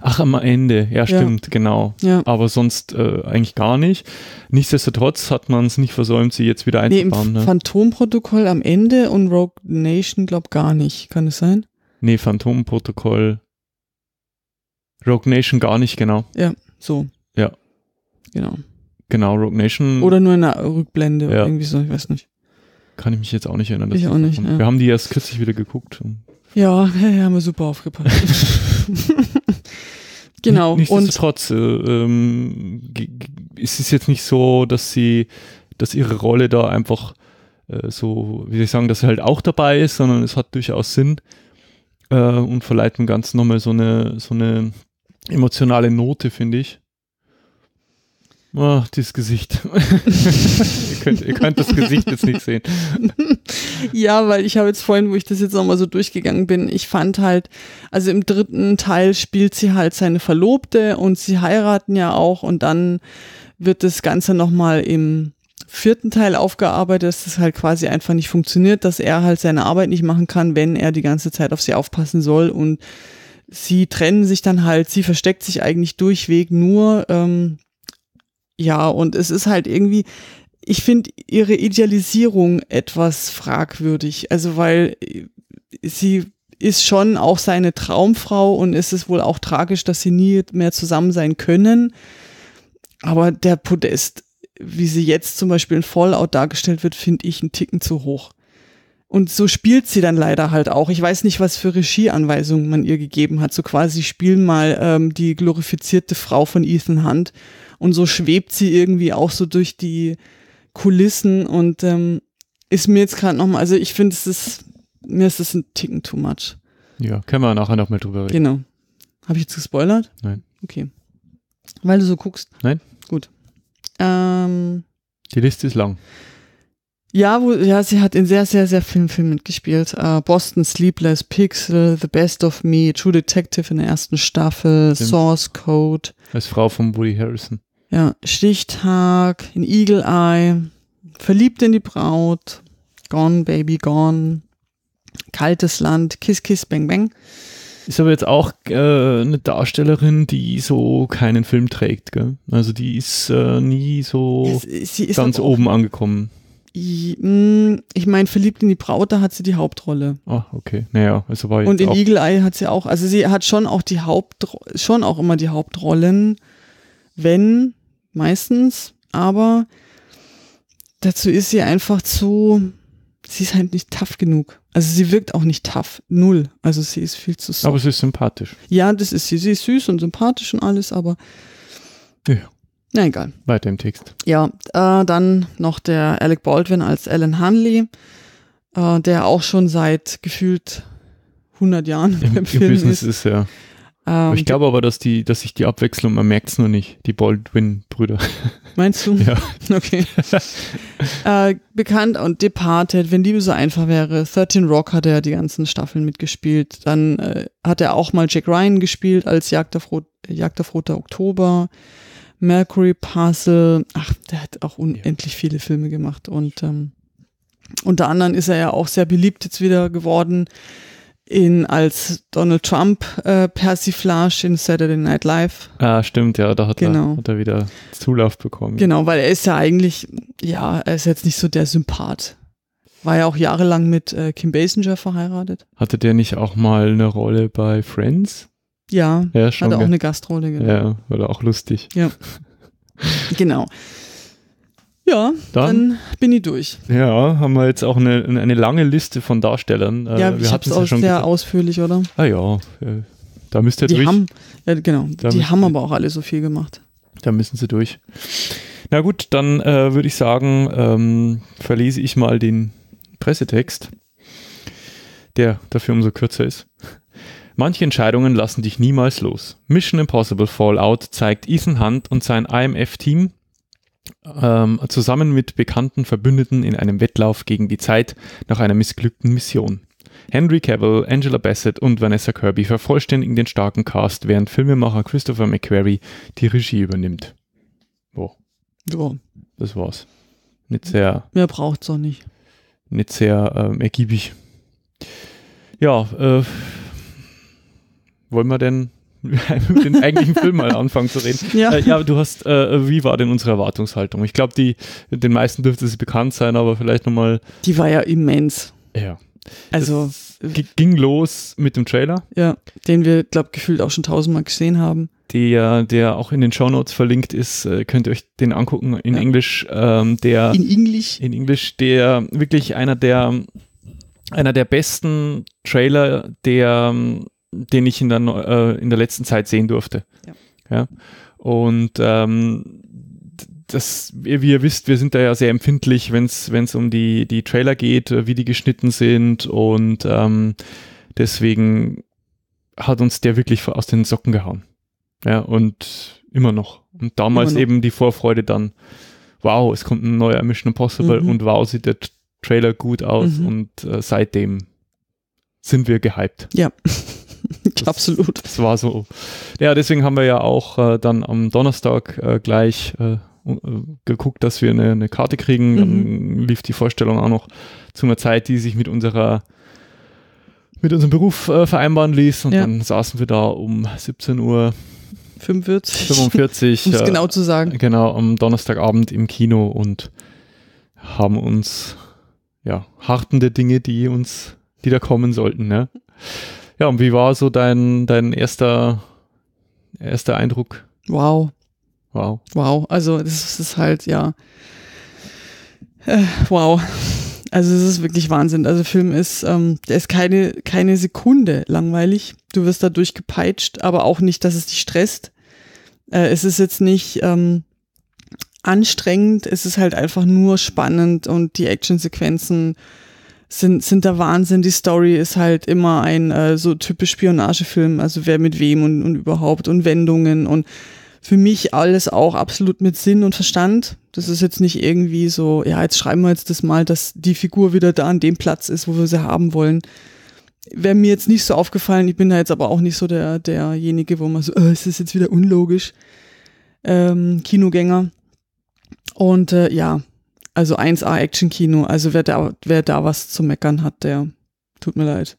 Ach, am Ende, ja, stimmt, ja. genau. Ja. Aber sonst äh, eigentlich gar nicht. Nichtsdestotrotz hat man es nicht versäumt, sie jetzt wieder einzubauen. Nee, ne? Phantomprotokoll am Ende und Rogue Nation, glaub gar nicht. Kann es sein? Nee, Phantomprotokoll. Rogue Nation gar nicht, genau. Ja. So. Ja. Genau. Genau, Rogue Nation. Oder nur eine Rückblende ja. irgendwie so, ich weiß nicht. Kann ich mich jetzt auch nicht erinnern. ich auch nicht. Ja. Wir haben die erst kürzlich wieder geguckt. Ja, ja, haben wir super aufgepasst. genau. Nichtsdestotrotz äh, ähm, ist es jetzt nicht so, dass sie, dass ihre Rolle da einfach äh, so, wie soll ich sagen, dass sie halt auch dabei ist, sondern es hat durchaus Sinn äh, und verleiht dem Ganzen nochmal so eine, so eine emotionale Note, finde ich. Oh, dieses Gesicht. ihr, könnt, ihr, könnt, das Gesicht jetzt nicht sehen. Ja, weil ich habe jetzt vorhin, wo ich das jetzt nochmal so durchgegangen bin, ich fand halt, also im dritten Teil spielt sie halt seine Verlobte und sie heiraten ja auch und dann wird das Ganze nochmal im vierten Teil aufgearbeitet, dass das halt quasi einfach nicht funktioniert, dass er halt seine Arbeit nicht machen kann, wenn er die ganze Zeit auf sie aufpassen soll und sie trennen sich dann halt, sie versteckt sich eigentlich durchweg nur. Ähm, ja, und es ist halt irgendwie, ich finde ihre Idealisierung etwas fragwürdig. Also, weil äh, sie ist schon auch seine Traumfrau und ist es wohl auch tragisch, dass sie nie mehr zusammen sein können. Aber der Podest, wie sie jetzt zum Beispiel in Fallout dargestellt wird, finde ich einen Ticken zu hoch. Und so spielt sie dann leider halt auch. Ich weiß nicht, was für Regieanweisungen man ihr gegeben hat. So quasi spielen mal ähm, die glorifizierte Frau von Ethan Hunt. Und so schwebt sie irgendwie auch so durch die Kulissen und ähm, ist mir jetzt gerade nochmal, also ich finde, es ist, mir ist das ein Ticken too much. Ja, können wir nachher nochmal drüber reden. Genau. Habe ich jetzt gespoilert? Nein. Okay. Weil du so guckst? Nein. Gut. Ähm, die Liste ist lang. Ja, wo, ja, sie hat in sehr, sehr, sehr vielen Filmen mitgespielt. Uh, äh, Boston Sleepless, Pixel, The Best of Me, True Detective in der ersten Staffel, Stimmt. Source Code. Als Frau von Woody Harrison. Ja, Stichtag, in Eagle Eye, Verliebt in die Braut, Gone Baby Gone, Kaltes Land, Kiss Kiss Bang Bang. Ist aber jetzt auch äh, eine Darstellerin, die so keinen Film trägt, gell? Also die ist äh, nie so es, ganz oben angekommen Mm, ich meine, verliebt in die Braut, da hat sie die Hauptrolle. Ah, oh, okay. Naja, also war Und in auch Eagle Eye hat sie auch, also sie hat schon auch die Haupt, schon auch immer die Hauptrollen, wenn, meistens, aber dazu ist sie einfach zu, sie ist halt nicht tough genug. Also sie wirkt auch nicht tough, null. Also sie ist viel zu süß. Aber sie ist sympathisch. Ja, das ist sie. Sie ist süß und sympathisch und alles, aber ja. Na egal. Weiter im Text. Ja, äh, dann noch der Alec Baldwin als Alan Hanley, äh, der auch schon seit gefühlt 100 Jahren im, im Film Business ist. ist ja. Ähm, ich glaube aber, dass die, dass sich die Abwechslung, man merkt es nur nicht, die Baldwin-Brüder. Meinst du? ja. Okay. äh, bekannt und Departed, wenn Liebe so einfach wäre. 13 Rock hat er die ganzen Staffeln mitgespielt. Dann äh, hat er auch mal Jack Ryan gespielt als Jagd auf, Rot, Jagd auf Roter Oktober. Mercury Puzzle. Ach, der hat auch unendlich viele Filme gemacht. Und ähm, unter anderem ist er ja auch sehr beliebt jetzt wieder geworden in als Donald Trump äh, Persiflage in Saturday Night Live. Ah, stimmt, ja, da hat, genau. er, hat er wieder Zulauf bekommen. Genau, weil er ist ja eigentlich, ja, er ist jetzt nicht so der Sympath. War ja auch jahrelang mit äh, Kim Basinger verheiratet. Hatte der nicht auch mal eine Rolle bei Friends? Ja, ja schon hat er auch eine Gastrolle. Genau. Ja, war auch lustig. Ja, genau. Ja, dann, dann, bin ich durch. Ja, haben wir jetzt auch eine, eine lange Liste von Darstellern. Äh, ja, wir ich habe es auch ja sehr gesagt. ausführlich, oder? Ah ja, da müsst ihr die durch. Haben, ja, genau, da die haben aber auch alle so viel gemacht. Da müssen sie durch. Na gut, dann äh, würde ich sagen, ähm, verlese ich mal den Pressetext, der dafür umso kürzer ist. Manche Entscheidungen lassen dich niemals los. Mission Impossible Fallout zeigt Ethan Hunt und sein IMF-Team ähm, zusammen mit bekannten Verbündeten in einem Wettlauf gegen die Zeit nach einer missglückten Mission. Henry Cavill, Angela Bassett und Vanessa Kirby vervollständigen den starken Cast, während Filmemacher Christopher McQuarrie die Regie übernimmt. Boah. Ja. Das war's. Nicht sehr. Mehr braucht's auch nicht. Nicht sehr ähm, ergiebig. Ja, äh, wollen wir denn mit dem eigentlichen Film mal anfangen zu reden. Ja, äh, ja du hast, äh, wie war denn unsere Erwartungshaltung? Ich glaube, den meisten dürfte sie bekannt sein, aber vielleicht nochmal. Die war ja immens. Ja. Also. Das ging los mit dem Trailer. Ja, den wir, glaube ich, gefühlt auch schon tausendmal gesehen haben. Der, der auch in den Shownotes verlinkt ist, äh, könnt ihr euch den angucken in ja. Englisch. Ähm, der, in Englisch? In Englisch, der wirklich einer der einer der besten Trailer, der ähm, den ich in der, äh, in der letzten Zeit sehen durfte. Ja. ja? Und ähm, das, wie ihr wisst, wir sind da ja sehr empfindlich, wenn es um die, die Trailer geht, äh, wie die geschnitten sind und ähm, deswegen hat uns der wirklich aus den Socken gehauen. Ja, und immer noch. Und damals noch. eben die Vorfreude dann, wow, es kommt ein neuer Mission Impossible mhm. und wow, sieht der Trailer gut aus mhm. und äh, seitdem sind wir gehypt. Ja. Das, Absolut. Das war so. Ja, deswegen haben wir ja auch äh, dann am Donnerstag äh, gleich äh, äh geguckt, dass wir eine, eine Karte kriegen. Mhm. Dann lief die Vorstellung auch noch zu einer Zeit, die sich mit unserer mit unserem Beruf äh, vereinbaren ließ. Und ja. dann saßen wir da um 17 Uhr 45. 45. um es genau zu sagen. Genau, am Donnerstagabend im Kino und haben uns, ja, harten Dinge, die uns, die da kommen sollten, ne? Ja, und wie war so dein, dein erster, erster Eindruck? Wow. Wow. Wow. Also, das ist halt, ja. Äh, wow. Also es ist wirklich Wahnsinn. Also Film ist, ähm, der ist keine, keine Sekunde langweilig. Du wirst dadurch gepeitscht, aber auch nicht, dass es dich stresst. Äh, es ist jetzt nicht ähm, anstrengend, es ist halt einfach nur spannend und die Actionsequenzen sind, sind der Wahnsinn. Die Story ist halt immer ein äh, so typisch Spionagefilm, also wer mit wem und, und überhaupt und Wendungen und für mich alles auch absolut mit Sinn und Verstand. Das ist jetzt nicht irgendwie so, ja, jetzt schreiben wir jetzt das mal, dass die Figur wieder da an dem Platz ist, wo wir sie haben wollen. Wäre mir jetzt nicht so aufgefallen, ich bin da jetzt aber auch nicht so der, derjenige, wo man so, oh, es ist jetzt wieder unlogisch. Ähm, Kinogänger. Und äh, ja, also 1A Action-Kino. Also wer da, wer da was zu meckern hat, der tut mir leid.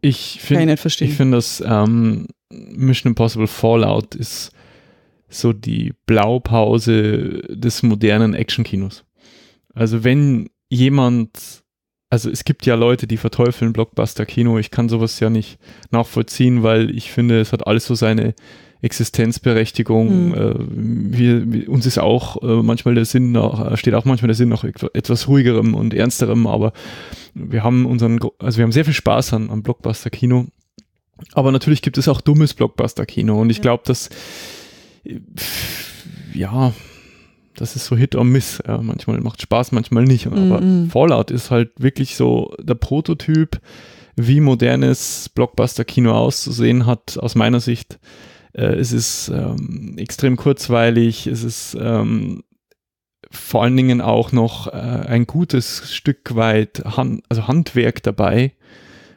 Ich finde, ich, ich finde, dass ähm, Mission Impossible Fallout ist so die Blaupause des modernen Actionkinos. Also wenn jemand, also es gibt ja Leute, die verteufeln Blockbuster-Kino. Ich kann sowas ja nicht nachvollziehen, weil ich finde, es hat alles so seine Existenzberechtigung. Mhm. Wir, wir, uns ist auch äh, manchmal der Sinn, nach, äh, steht auch manchmal der Sinn nach etwas ruhigerem und ernsterem, aber wir haben unseren, also wir haben sehr viel Spaß an, am Blockbuster-Kino. Aber natürlich gibt es auch dummes Blockbuster-Kino und ich glaube, dass ja, das ist so Hit or Miss. Ja, manchmal macht Spaß, manchmal nicht. Mhm, aber mm -mm. Fallout ist halt wirklich so der Prototyp, wie modernes Blockbuster-Kino auszusehen hat, aus meiner Sicht. Äh, es ist ähm, extrem kurzweilig, es ist ähm, vor allen Dingen auch noch äh, ein gutes Stück weit Han also Handwerk dabei.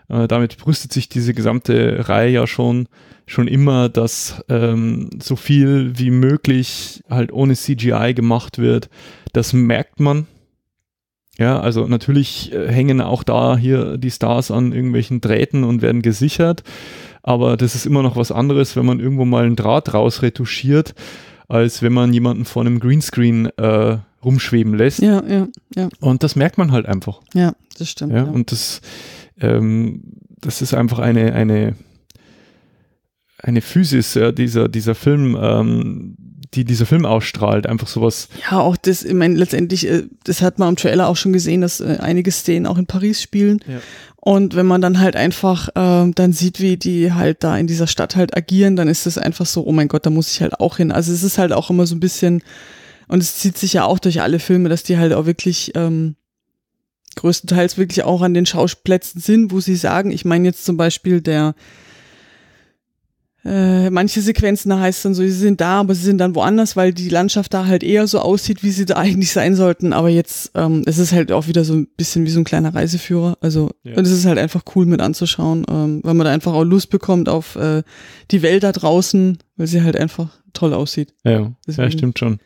Äh, damit brüstet sich diese gesamte Reihe ja schon, schon immer, dass ähm, so viel wie möglich halt ohne CGI gemacht wird. Das merkt man. Ja, also natürlich äh, hängen auch da hier die Stars an irgendwelchen Drähten und werden gesichert aber das ist immer noch was anderes, wenn man irgendwo mal einen Draht rausretuschiert, als wenn man jemanden vor einem Greenscreen äh, rumschweben lässt. Ja, ja, ja. Und das merkt man halt einfach. Ja, das stimmt. Ja, ja. Und das, ähm, das ist einfach eine, eine, eine Physis, ja, dieser, dieser Film, ähm, die dieser Film ausstrahlt. Einfach sowas. Ja, auch das, ich meine, letztendlich, äh, das hat man im Trailer auch schon gesehen, dass äh, einige Szenen auch in Paris spielen. Ja. Und wenn man dann halt einfach ähm, dann sieht, wie die halt da in dieser Stadt halt agieren, dann ist das einfach so, oh mein Gott, da muss ich halt auch hin. Also es ist halt auch immer so ein bisschen, und es zieht sich ja auch durch alle Filme, dass die halt auch wirklich ähm, größtenteils wirklich auch an den Schauplätzen sind, wo sie sagen, ich meine jetzt zum Beispiel der äh, manche Sequenzen, da heißt es dann so, sie sind da, aber sie sind dann woanders, weil die Landschaft da halt eher so aussieht, wie sie da eigentlich sein sollten. Aber jetzt ähm, es ist halt auch wieder so ein bisschen wie so ein kleiner Reiseführer. Also ja. und es ist halt einfach cool mit anzuschauen, ähm, weil man da einfach auch Lust bekommt auf äh, die Welt da draußen, weil sie halt einfach toll aussieht. Ja, ja stimmt schon.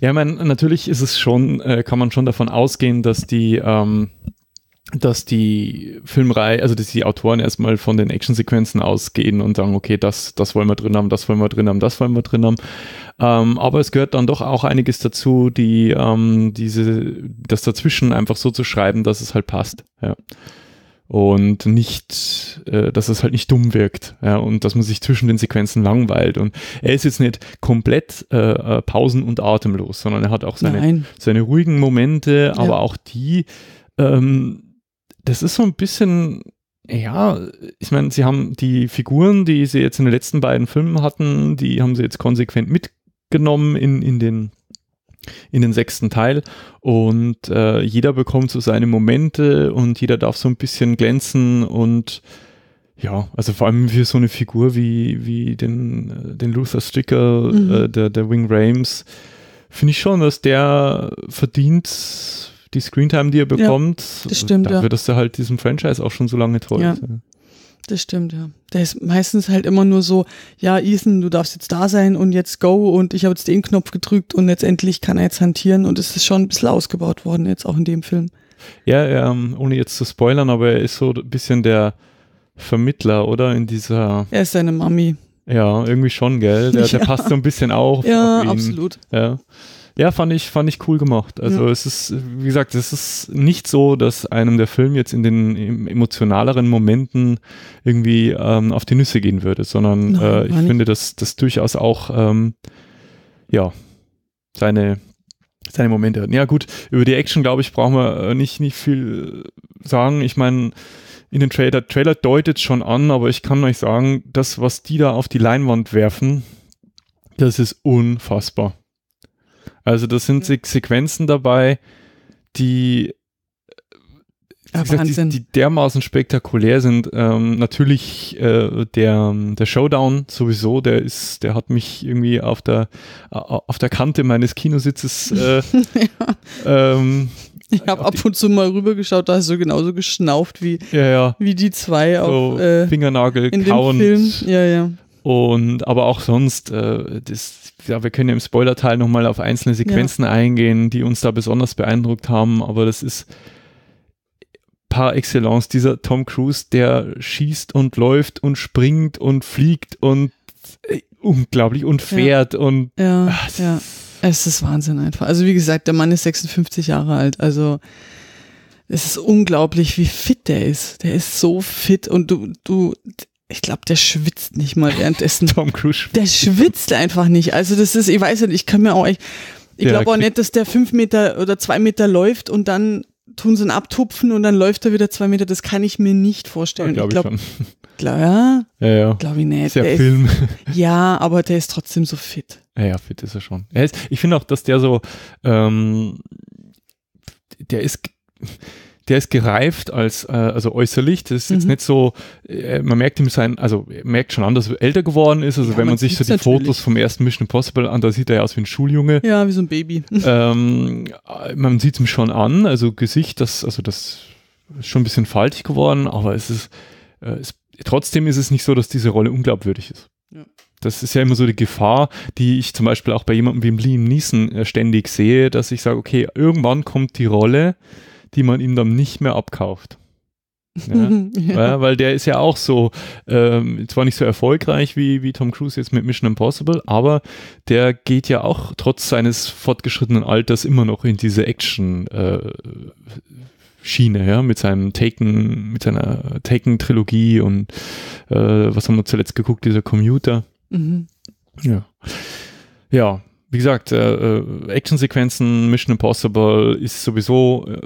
Ja, ich meine, natürlich ist es schon, äh, kann man schon davon ausgehen, dass die ähm, dass die Filmreihe, also dass die Autoren erstmal von den Actionsequenzen ausgehen und sagen, okay, das, das wollen wir drin haben, das wollen wir drin haben, das wollen wir drin haben. Ähm, aber es gehört dann doch auch einiges dazu, die ähm, diese, das dazwischen einfach so zu schreiben, dass es halt passt. Ja. Und nicht, äh, dass es halt nicht dumm wirkt, ja, und dass man sich zwischen den Sequenzen langweilt. Und er ist jetzt nicht komplett äh, äh pausen- und atemlos, sondern er hat auch seine, seine ruhigen Momente, aber auch die, ähm, das ist so ein bisschen, ja, ich meine, sie haben die Figuren, die sie jetzt in den letzten beiden Filmen hatten, die haben sie jetzt konsequent mitgenommen in, in den in den sechsten Teil und äh, jeder bekommt so seine Momente und jeder darf so ein bisschen glänzen und ja, also vor allem für so eine Figur wie, wie den, äh, den Luther Stricker, mhm. äh, der, der Wing Rames, finde ich schon, dass der verdient die Screentime, die er bekommt, ja, das stimmt, dafür, ja. dass er halt diesem Franchise auch schon so lange treu ja. ist. Ja. Das stimmt, ja. Der ist meistens halt immer nur so, ja, Ethan, du darfst jetzt da sein und jetzt go und ich habe jetzt den Knopf gedrückt und letztendlich kann er jetzt hantieren und es ist schon ein bisschen ausgebaut worden jetzt auch in dem Film. Ja, ähm, ohne jetzt zu spoilern, aber er ist so ein bisschen der Vermittler, oder? In dieser. Er ist seine Mami. Ja, irgendwie schon, gell? Der, ja. der passt so ein bisschen auch. Ja, auf absolut. Ja. Ja, fand ich, fand ich cool gemacht. Also ja. es ist, wie gesagt, es ist nicht so, dass einem der Film jetzt in den emotionaleren Momenten irgendwie ähm, auf die Nüsse gehen würde, sondern Nein, äh, ich finde, dass das durchaus auch ähm, ja seine seine Momente hat. Ja gut, über die Action glaube ich brauchen wir äh, nicht nicht viel sagen. Ich meine in den Trailer, Trailer deutet schon an, aber ich kann euch sagen, das, was die da auf die Leinwand werfen, das ist unfassbar. Also da sind mhm. Se Sequenzen dabei, die, ja, gesagt, die, die, dermaßen spektakulär sind. Ähm, natürlich äh, der, der Showdown sowieso, der ist, der hat mich irgendwie auf der, auf der Kante meines Kinositzes äh, ja. ähm, ich habe ab und zu mal rübergeschaut, da hast du genauso geschnauft wie, ja, ja. wie die zwei so auf äh, Fingernagel in kauen. Dem Film. Ja, ja. Und aber auch sonst, äh, das, ja, wir können im Spoiler-Teil nochmal auf einzelne Sequenzen ja. eingehen, die uns da besonders beeindruckt haben, aber das ist par excellence dieser Tom Cruise, der schießt und läuft und springt und fliegt und äh, unglaublich und fährt ja. und ja, ach, ja. Es ist Wahnsinn einfach. Also wie gesagt, der Mann ist 56 Jahre alt, also es ist unglaublich, wie fit der ist. Der ist so fit und du, du, ich glaube, der schwitzt nicht mal währenddessen. Tom Cruise schwitzt. Der schwitzt einfach nicht. Also das ist, ich weiß nicht, ich kann mir auch, ich, ich glaube auch nicht, dass der fünf Meter oder zwei Meter läuft und dann tun sie ihn abtupfen und dann läuft er wieder zwei Meter. Das kann ich mir nicht vorstellen. Ja, glaub ich glaube Glaub, ja, ja, ja. glaube ich nicht. Ist ja der Film. Ist, ja, aber der ist trotzdem so fit. Ja, ja fit ist er schon. Er ist, ich finde auch, dass der so, ähm, der ist der ist gereift als äh, also äußerlich. Das ist mhm. jetzt nicht so, äh, man merkt ihm sein, also merkt schon an, dass er älter geworden ist. Also ja, wenn man sich so die natürlich. Fotos vom ersten Mission Impossible an, da sieht er ja aus wie ein Schuljunge. Ja, wie so ein Baby. Ähm, man sieht ihm schon an, also Gesicht, das, also das ist schon ein bisschen faltig geworden, aber es ist, äh, es, trotzdem ist es nicht so, dass diese Rolle unglaubwürdig ist. Ja. Das ist ja immer so die Gefahr, die ich zum Beispiel auch bei jemandem wie Liam Neeson äh, ständig sehe, dass ich sage, okay, irgendwann kommt die Rolle, die man ihm dann nicht mehr abkauft. Ja? ja. weil der ist ja auch so, ähm, zwar nicht so erfolgreich wie, wie Tom Cruise jetzt mit Mission Impossible, aber der geht ja auch trotz seines fortgeschrittenen Alters immer noch in diese Action äh, Schiene, ja, mit seinem Taken, mit seiner Taken-Trilogie und äh, was haben wir zuletzt geguckt, dieser Commuter. Mhm. Ja. Ja, wie gesagt, äh, äh Action-Sequenzen, Mission Impossible ist sowieso äh,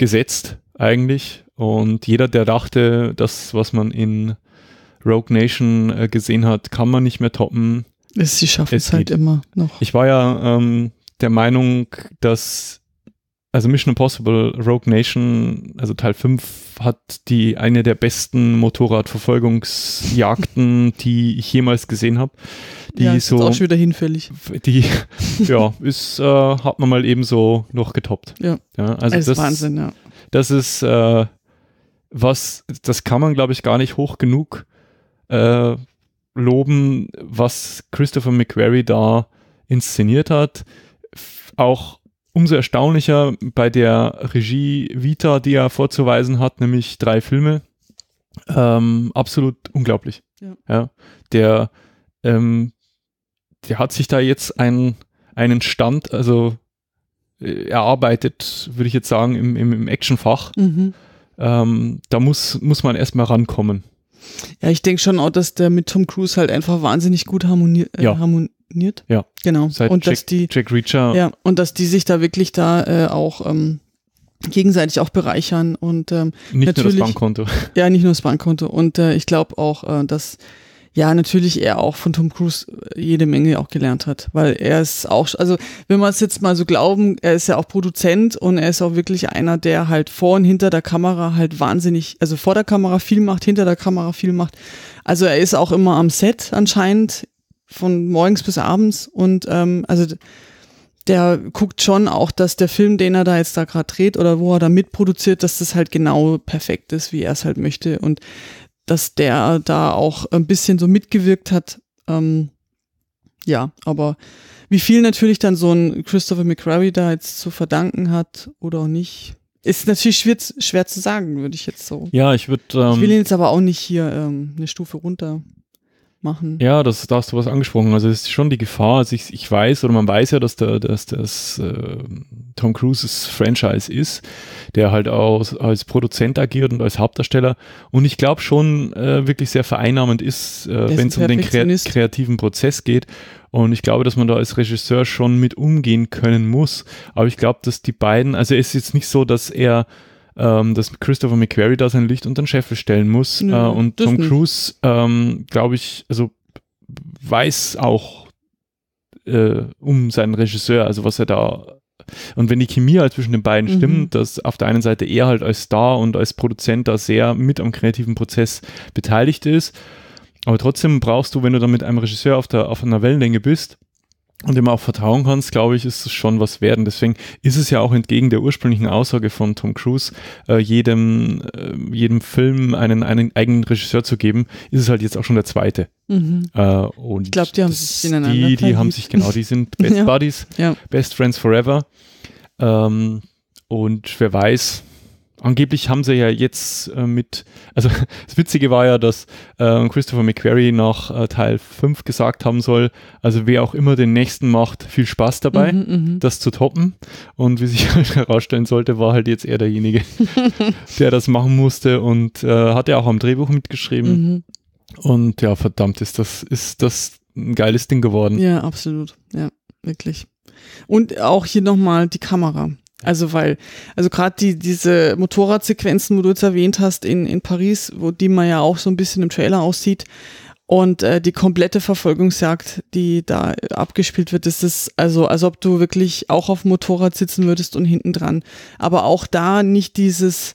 gesetzt eigentlich. Und jeder, der dachte, das, was man in Rogue Nation äh, gesehen hat, kann man nicht mehr toppen. Sie schaffen es halt geht. immer noch. Ich war ja ähm, der Meinung, dass also Mission Impossible Rogue Nation, also Teil 5, hat die eine der besten Motorradverfolgungsjagden, die ich jemals gesehen habe. Die ja, ist so, auch schon wieder hinfällig. Die, ja, ist, äh, hat man mal eben so noch getoppt. Ja, ja also das, das ist Wahnsinn, ja. Das ist, äh, was, das kann man, glaube ich, gar nicht hoch genug äh, loben, was Christopher McQuarrie da inszeniert hat. Auch umso erstaunlicher bei der Regie Vita, die er vorzuweisen hat, nämlich drei Filme. Ähm, absolut unglaublich. Ja. ja der, ähm, der hat sich da jetzt einen, einen Stand, also äh, erarbeitet, würde ich jetzt sagen, im, im, im Actionfach. Mhm. Ähm, da muss, muss man erstmal rankommen. Ja, ich denke schon auch, dass der mit Tom Cruise halt einfach wahnsinnig gut harmoniert. Äh, ja. Harmon Newt? Ja. Genau. Seit und Jack, dass die Jack Reacher. Ja, und dass die sich da wirklich da äh, auch ähm, gegenseitig auch bereichern und ähm, nicht natürlich, nur das Bankkonto. Ja, nicht nur das Bankkonto. Und äh, ich glaube auch, äh, dass ja natürlich er auch von Tom Cruise äh, jede Menge auch gelernt hat, weil er ist auch, also wenn man es jetzt mal so glauben, er ist ja auch Produzent und er ist auch wirklich einer, der halt vor und hinter der Kamera halt wahnsinnig, also vor der Kamera viel macht, hinter der Kamera viel macht. Also er ist auch immer am Set anscheinend von morgens bis abends und ähm, also der guckt schon auch, dass der Film, den er da jetzt da gerade dreht oder wo er da mitproduziert, dass das halt genau perfekt ist, wie er es halt möchte und dass der da auch ein bisschen so mitgewirkt hat. Ähm, ja, aber wie viel natürlich dann so ein Christopher McCrary da jetzt zu verdanken hat oder auch nicht, ist natürlich schwer, schwer zu sagen, würde ich jetzt so. Ja, ich würde. Ähm, ich will ähm, ihn jetzt aber auch nicht hier ähm, eine Stufe runter machen. Ja, das, da hast du was angesprochen. Also es ist schon die Gefahr. Also ich, ich weiß oder man weiß ja, dass, der, dass das äh, Tom Cruises Franchise ist, der halt auch als Produzent agiert und als Hauptdarsteller. Und ich glaube schon äh, wirklich sehr vereinnahmend ist, äh, wenn es um den kre kreativen Prozess geht. Und ich glaube, dass man da als Regisseur schon mit umgehen können muss. Aber ich glaube, dass die beiden, also es ist jetzt nicht so, dass er ähm, dass Christopher McQuarrie da sein Licht unter den Scheffel stellen muss. Nö, äh, und Tom Cruise, ähm, glaube ich, also weiß auch äh, um seinen Regisseur, also was er da und wenn die Chemie halt zwischen den beiden mhm. stimmt, dass auf der einen Seite er halt als Star und als Produzent da sehr mit am kreativen Prozess beteiligt ist, aber trotzdem brauchst du, wenn du dann mit einem Regisseur auf, der, auf einer Wellenlänge bist, und dem auch vertrauen kannst, glaube ich, ist es schon was werden. deswegen ist es ja auch entgegen der ursprünglichen Aussage von Tom Cruise, äh, jedem, äh, jedem Film einen, einen eigenen Regisseur zu geben, ist es halt jetzt auch schon der zweite. Mhm. Äh, und ich glaube, die haben sich ineinander Die, die haben sich, genau, die sind Best ja. Buddies, ja. Best Friends Forever. Ähm, und wer weiß, angeblich haben sie ja jetzt äh, mit, also das Witzige war ja, dass äh, Christopher McQuarrie nach äh, Teil 5 gesagt haben soll, also wer auch immer den nächsten macht, viel Spaß dabei, mhm, mhm. das zu toppen. Und wie sich halt herausstellen sollte, war halt jetzt er derjenige, der das machen musste und äh, hat ja auch am Drehbuch mitgeschrieben. Mhm. Und ja, verdammt, ist das, ist das ein geiles Ding geworden. Ja, absolut. Ja, wirklich. Und auch hier nochmal die Kamera. Also weil, also gerade die, diese Motorradsequenzen, wo du jetzt erwähnt hast in, in Paris, wo die man ja auch so ein bisschen im Trailer aussieht und äh, die komplette Verfolgungsjagd, die da äh, abgespielt wird, ist es also, als ob du wirklich auch auf dem Motorrad sitzen würdest und hinten dran. Aber auch da nicht dieses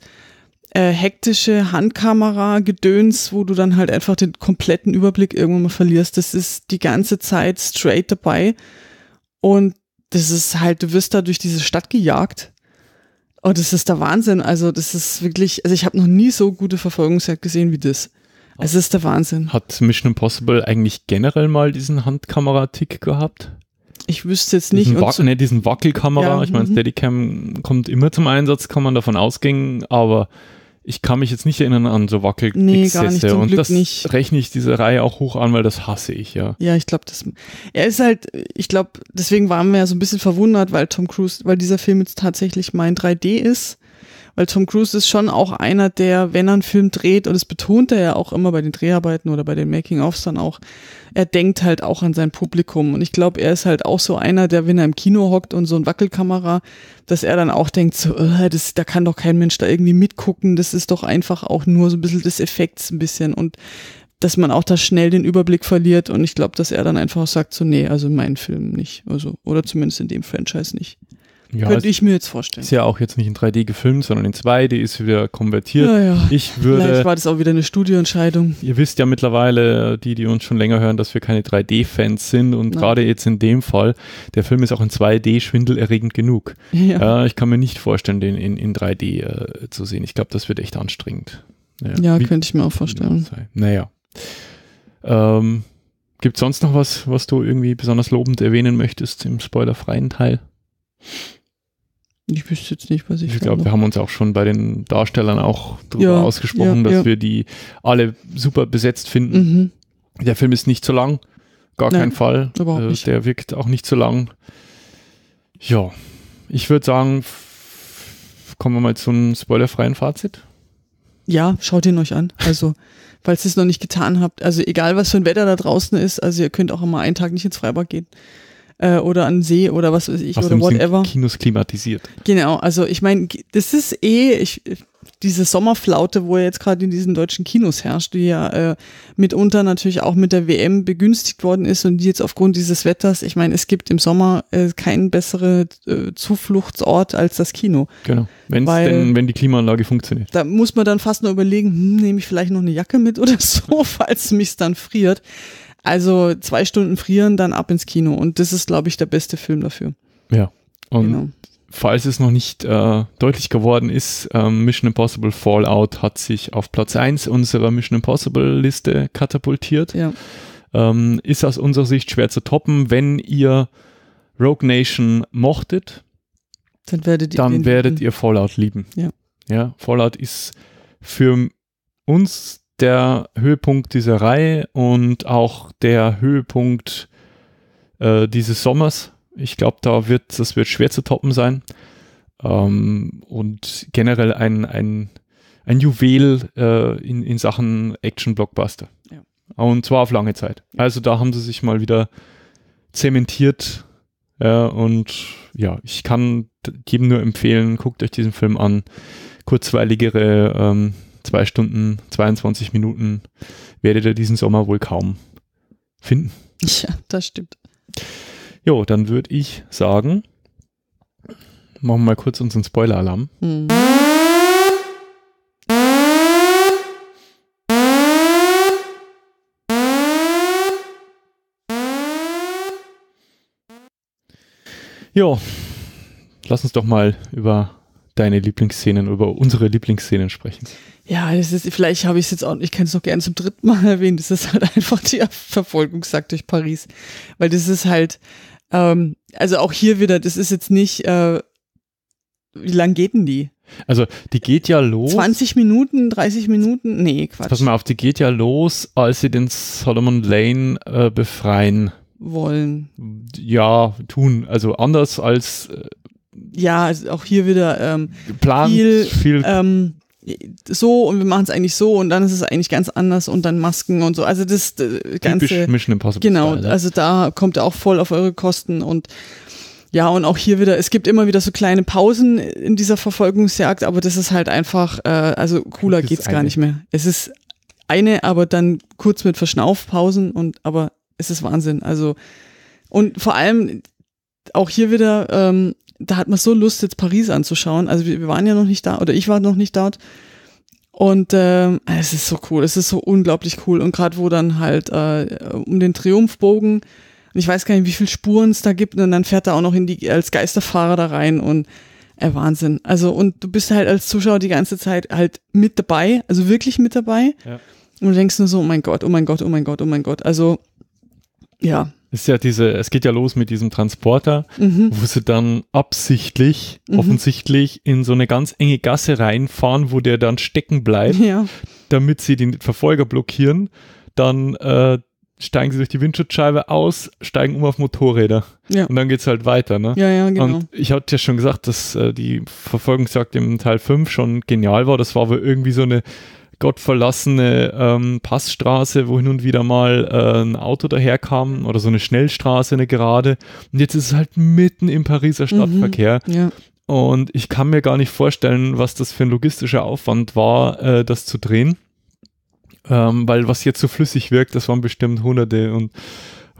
äh, hektische Handkamera-Gedöns, wo du dann halt einfach den kompletten Überblick irgendwann mal verlierst. Das ist die ganze Zeit straight dabei und das ist halt, du wirst da durch diese Stadt gejagt. Oh, das ist der Wahnsinn. Also, das ist wirklich, also ich habe noch nie so gute Verfolgungsjagd gesehen wie das. Es ist der Wahnsinn. Hat Mission Impossible eigentlich generell mal diesen Handkamera-Tick gehabt? Ich wüsste jetzt nicht. Diesen, Wa nee, diesen Wackelkamera, ja, ich meine, mhm. Steadicam kommt immer zum Einsatz, kann man davon ausgehen, aber ich kann mich jetzt nicht erinnern an so wackel nee, Exzesse. und Glück das nicht. rechne ich diese Reihe auch hoch an, weil das hasse ich, ja. Ja, ich glaube, das er ist halt, ich glaube, deswegen waren wir ja so ein bisschen verwundert, weil Tom Cruise, weil dieser Film jetzt tatsächlich mein 3D ist weil Tom Cruise ist schon auch einer, der, wenn er einen Film dreht, und das betont er ja auch immer bei den Dreharbeiten oder bei den Making-ofs dann auch, er denkt halt auch an sein Publikum. Und ich glaube, er ist halt auch so einer, der, wenn er im Kino hockt und so ein Wackelkamera, dass er dann auch denkt, so, äh, das, da kann doch kein Mensch da irgendwie mitgucken, das ist doch einfach auch nur so ein bisschen des Effekts ein bisschen und dass man auch da schnell den Überblick verliert und ich glaube, dass er dann einfach sagt so, nee, also in meinen Filmen nicht, also oder zumindest in dem Franchise nicht. Ja, Könnte ich mir jetzt vorstellen. Ist ja auch jetzt nicht in 3D gefilmt, sondern in 2D ist wieder konvertiert. Ja, ja. Ich würde. Vielleicht war das auch wieder eine Studioentscheidung. Ihr wisst ja mittlerweile, die, die uns schon länger hören, dass wir keine 3D-Fans sind und gerade jetzt in dem Fall, der Film ist auch in 2D schwindelerregend genug. Ja. Äh, ich kann mir nicht vorstellen, den in, in 3D äh, zu sehen. Ich glaube, das wird echt anstrengend. Naja. Ja, Wie, könnte ich mir auch vorstellen. Naja. Ähm, Gibt es sonst noch was, was du irgendwie besonders lobend erwähnen möchtest im spoilerfreien Teil? Ich wüsste jetzt nicht, was ich. Ich glaube, wir haben uns auch schon bei den Darstellern auch darüber ja, ausgesprochen, ja, dass ja. wir die alle super besetzt finden. Mhm. Der Film ist nicht zu lang, gar Nein, kein Fall. Äh, der wirkt auch nicht zu lang. Ja, ich würde sagen, kommen wir mal zu einem spoilerfreien Fazit. Ja, schaut ihn euch an. Also, falls ihr es noch nicht getan habt, also egal was für ein Wetter da draußen ist, also ihr könnt auch immer einen Tag nicht ins Freibad gehen äh, oder an See oder was weiß ich Außerdem oder whatever. Sind Kinos klimatisiert. Genau, also ich meine, das ist eh ich, diese Sommerflaute, wo ja jetzt gerade in diesen deutschen Kinos herrscht, die ja äh, mitunter natürlich auch mit der WM begünstigt worden ist und die jetzt aufgrund dieses Wetters, ich meine, es gibt im Sommer äh, keinen besseren äh, Zufluchtsort als das Kino. Genau, wenn's Weil, denn, wenn die Klimaanlage funktioniert. Da muss man dann fast nur überlegen, hm, nehme ich vielleicht noch eine Jacke mit oder so, falls mich dann friert. Also zwei Stunden frieren, dann ab ins Kino. Und das ist, glaube ich, der beste Film dafür. Ja. Und genau. falls es noch nicht äh, deutlich geworden ist, äh, Mission Impossible Fallout hat sich auf Platz 1 unserer Mission Impossible Liste katapultiert. Ja. Ähm, ist aus unserer Sicht schwer zu toppen. Wenn ihr Rogue Nation mochtet, dann werdet, ihr, dann werdet ihr Fallout lieben. Ja. ja. Fallout ist für uns der Höhepunkt dieser Reihe und auch der Höhepunkt äh, dieses Sommers. Ich glaube, da wird, das wird schwer zu toppen sein. Ähm, und generell ein, ein, ein Juwel äh, in, in Sachen Action-Blockbuster. Ja. Und zwar auf lange Zeit. Ja. Also da haben sie sich mal wieder zementiert. Äh, und ja, ich kann jedem nur empfehlen, guckt euch diesen Film an. Kurzweiligere ähm, zwei Stunden, 22 Minuten werdet ihr diesen Sommer wohl kaum finden. Ja, das stimmt. Jo, dann würde ich sagen, machen wir mal kurz unseren Spoiler-Alarm. Jo, lass uns doch mal über deine Lieblingsszenen, über unsere Lieblingsszenen sprechen. Ja, das ist, vielleicht habe ich es jetzt auch, ich kann es noch gerne zum dritten Mal erwähnen, das ist halt einfach die Verfolgungsjagd durch Paris. Weil das ist halt, ähm, also auch hier wieder, das ist jetzt nicht, äh, wie lang geht denn die? Also die geht ja los. 20 Minuten, 30 Minuten? Nee, Quatsch. Pass mal auf, die geht ja los, als sie den Solomon Lane äh, befreien wollen. Ja, tun. Also anders als äh, ja, also auch hier wieder ähm, Plan, viel, viel ähm, so und wir machen es eigentlich so und dann ist es eigentlich ganz anders und dann Masken und so. Also das äh, ganze Mission Impossible. Genau, Style, ne? ja. also da kommt auch voll auf eure Kosten und ja, und auch hier wieder, es gibt immer wieder so kleine Pausen in dieser Verfolgungsjagd, aber das ist halt einfach, äh, also cooler das geht's gar nicht mehr. Es ist eine, aber dann kurz mit Verschnaufpausen und aber es ist Wahnsinn. Also und vor allem auch hier wieder ähm, da hat man so Lust, jetzt Paris anzuschauen. Also wir, wir waren ja noch nicht da oder ich war noch nicht dort. Und äh, es ist so cool, es ist so unglaublich cool. Und gerade wo dann halt äh, um den Triumphbogen, und ich weiß gar nicht, wie viele Spuren es da gibt, und dann fährt er auch noch in die, als Geisterfahrer da rein und äh, Wahnsinn. Also, und du bist halt als Zuschauer die ganze Zeit halt mit dabei, also wirklich mit dabei. Ja. Und du denkst nur so, oh mein Gott, oh mein Gott, oh mein Gott, oh mein Gott. Also, ja, ist ja diese, es geht ja los mit diesem Transporter, mhm. wo sie dann absichtlich, mhm. offensichtlich in so eine ganz enge Gasse reinfahren, wo der dann stecken bleibt, ja. damit sie den Verfolger blockieren. Dann äh, steigen sie durch die Windschutzscheibe aus, steigen um auf Motorräder. Ja. Und dann geht es halt weiter, ne? Ja, ja, genau. Und ich hatte ja schon gesagt, dass äh, die Verfolgungsjagd im Teil 5 schon genial war. Das war aber irgendwie so eine gottverlassene ähm, Passstraße, wo hin und wieder mal äh, ein Auto daherkam oder so eine Schnellstraße, eine gerade. Und jetzt ist es halt mitten im Pariser mhm. Stadtverkehr. Mhm, ja. Und ich kann mir gar nicht vorstellen, was das für ein logistischer Aufwand war, äh, das zu drehen. Ähm, weil was jetzt so flüssig wirkt, das waren bestimmt hunderte und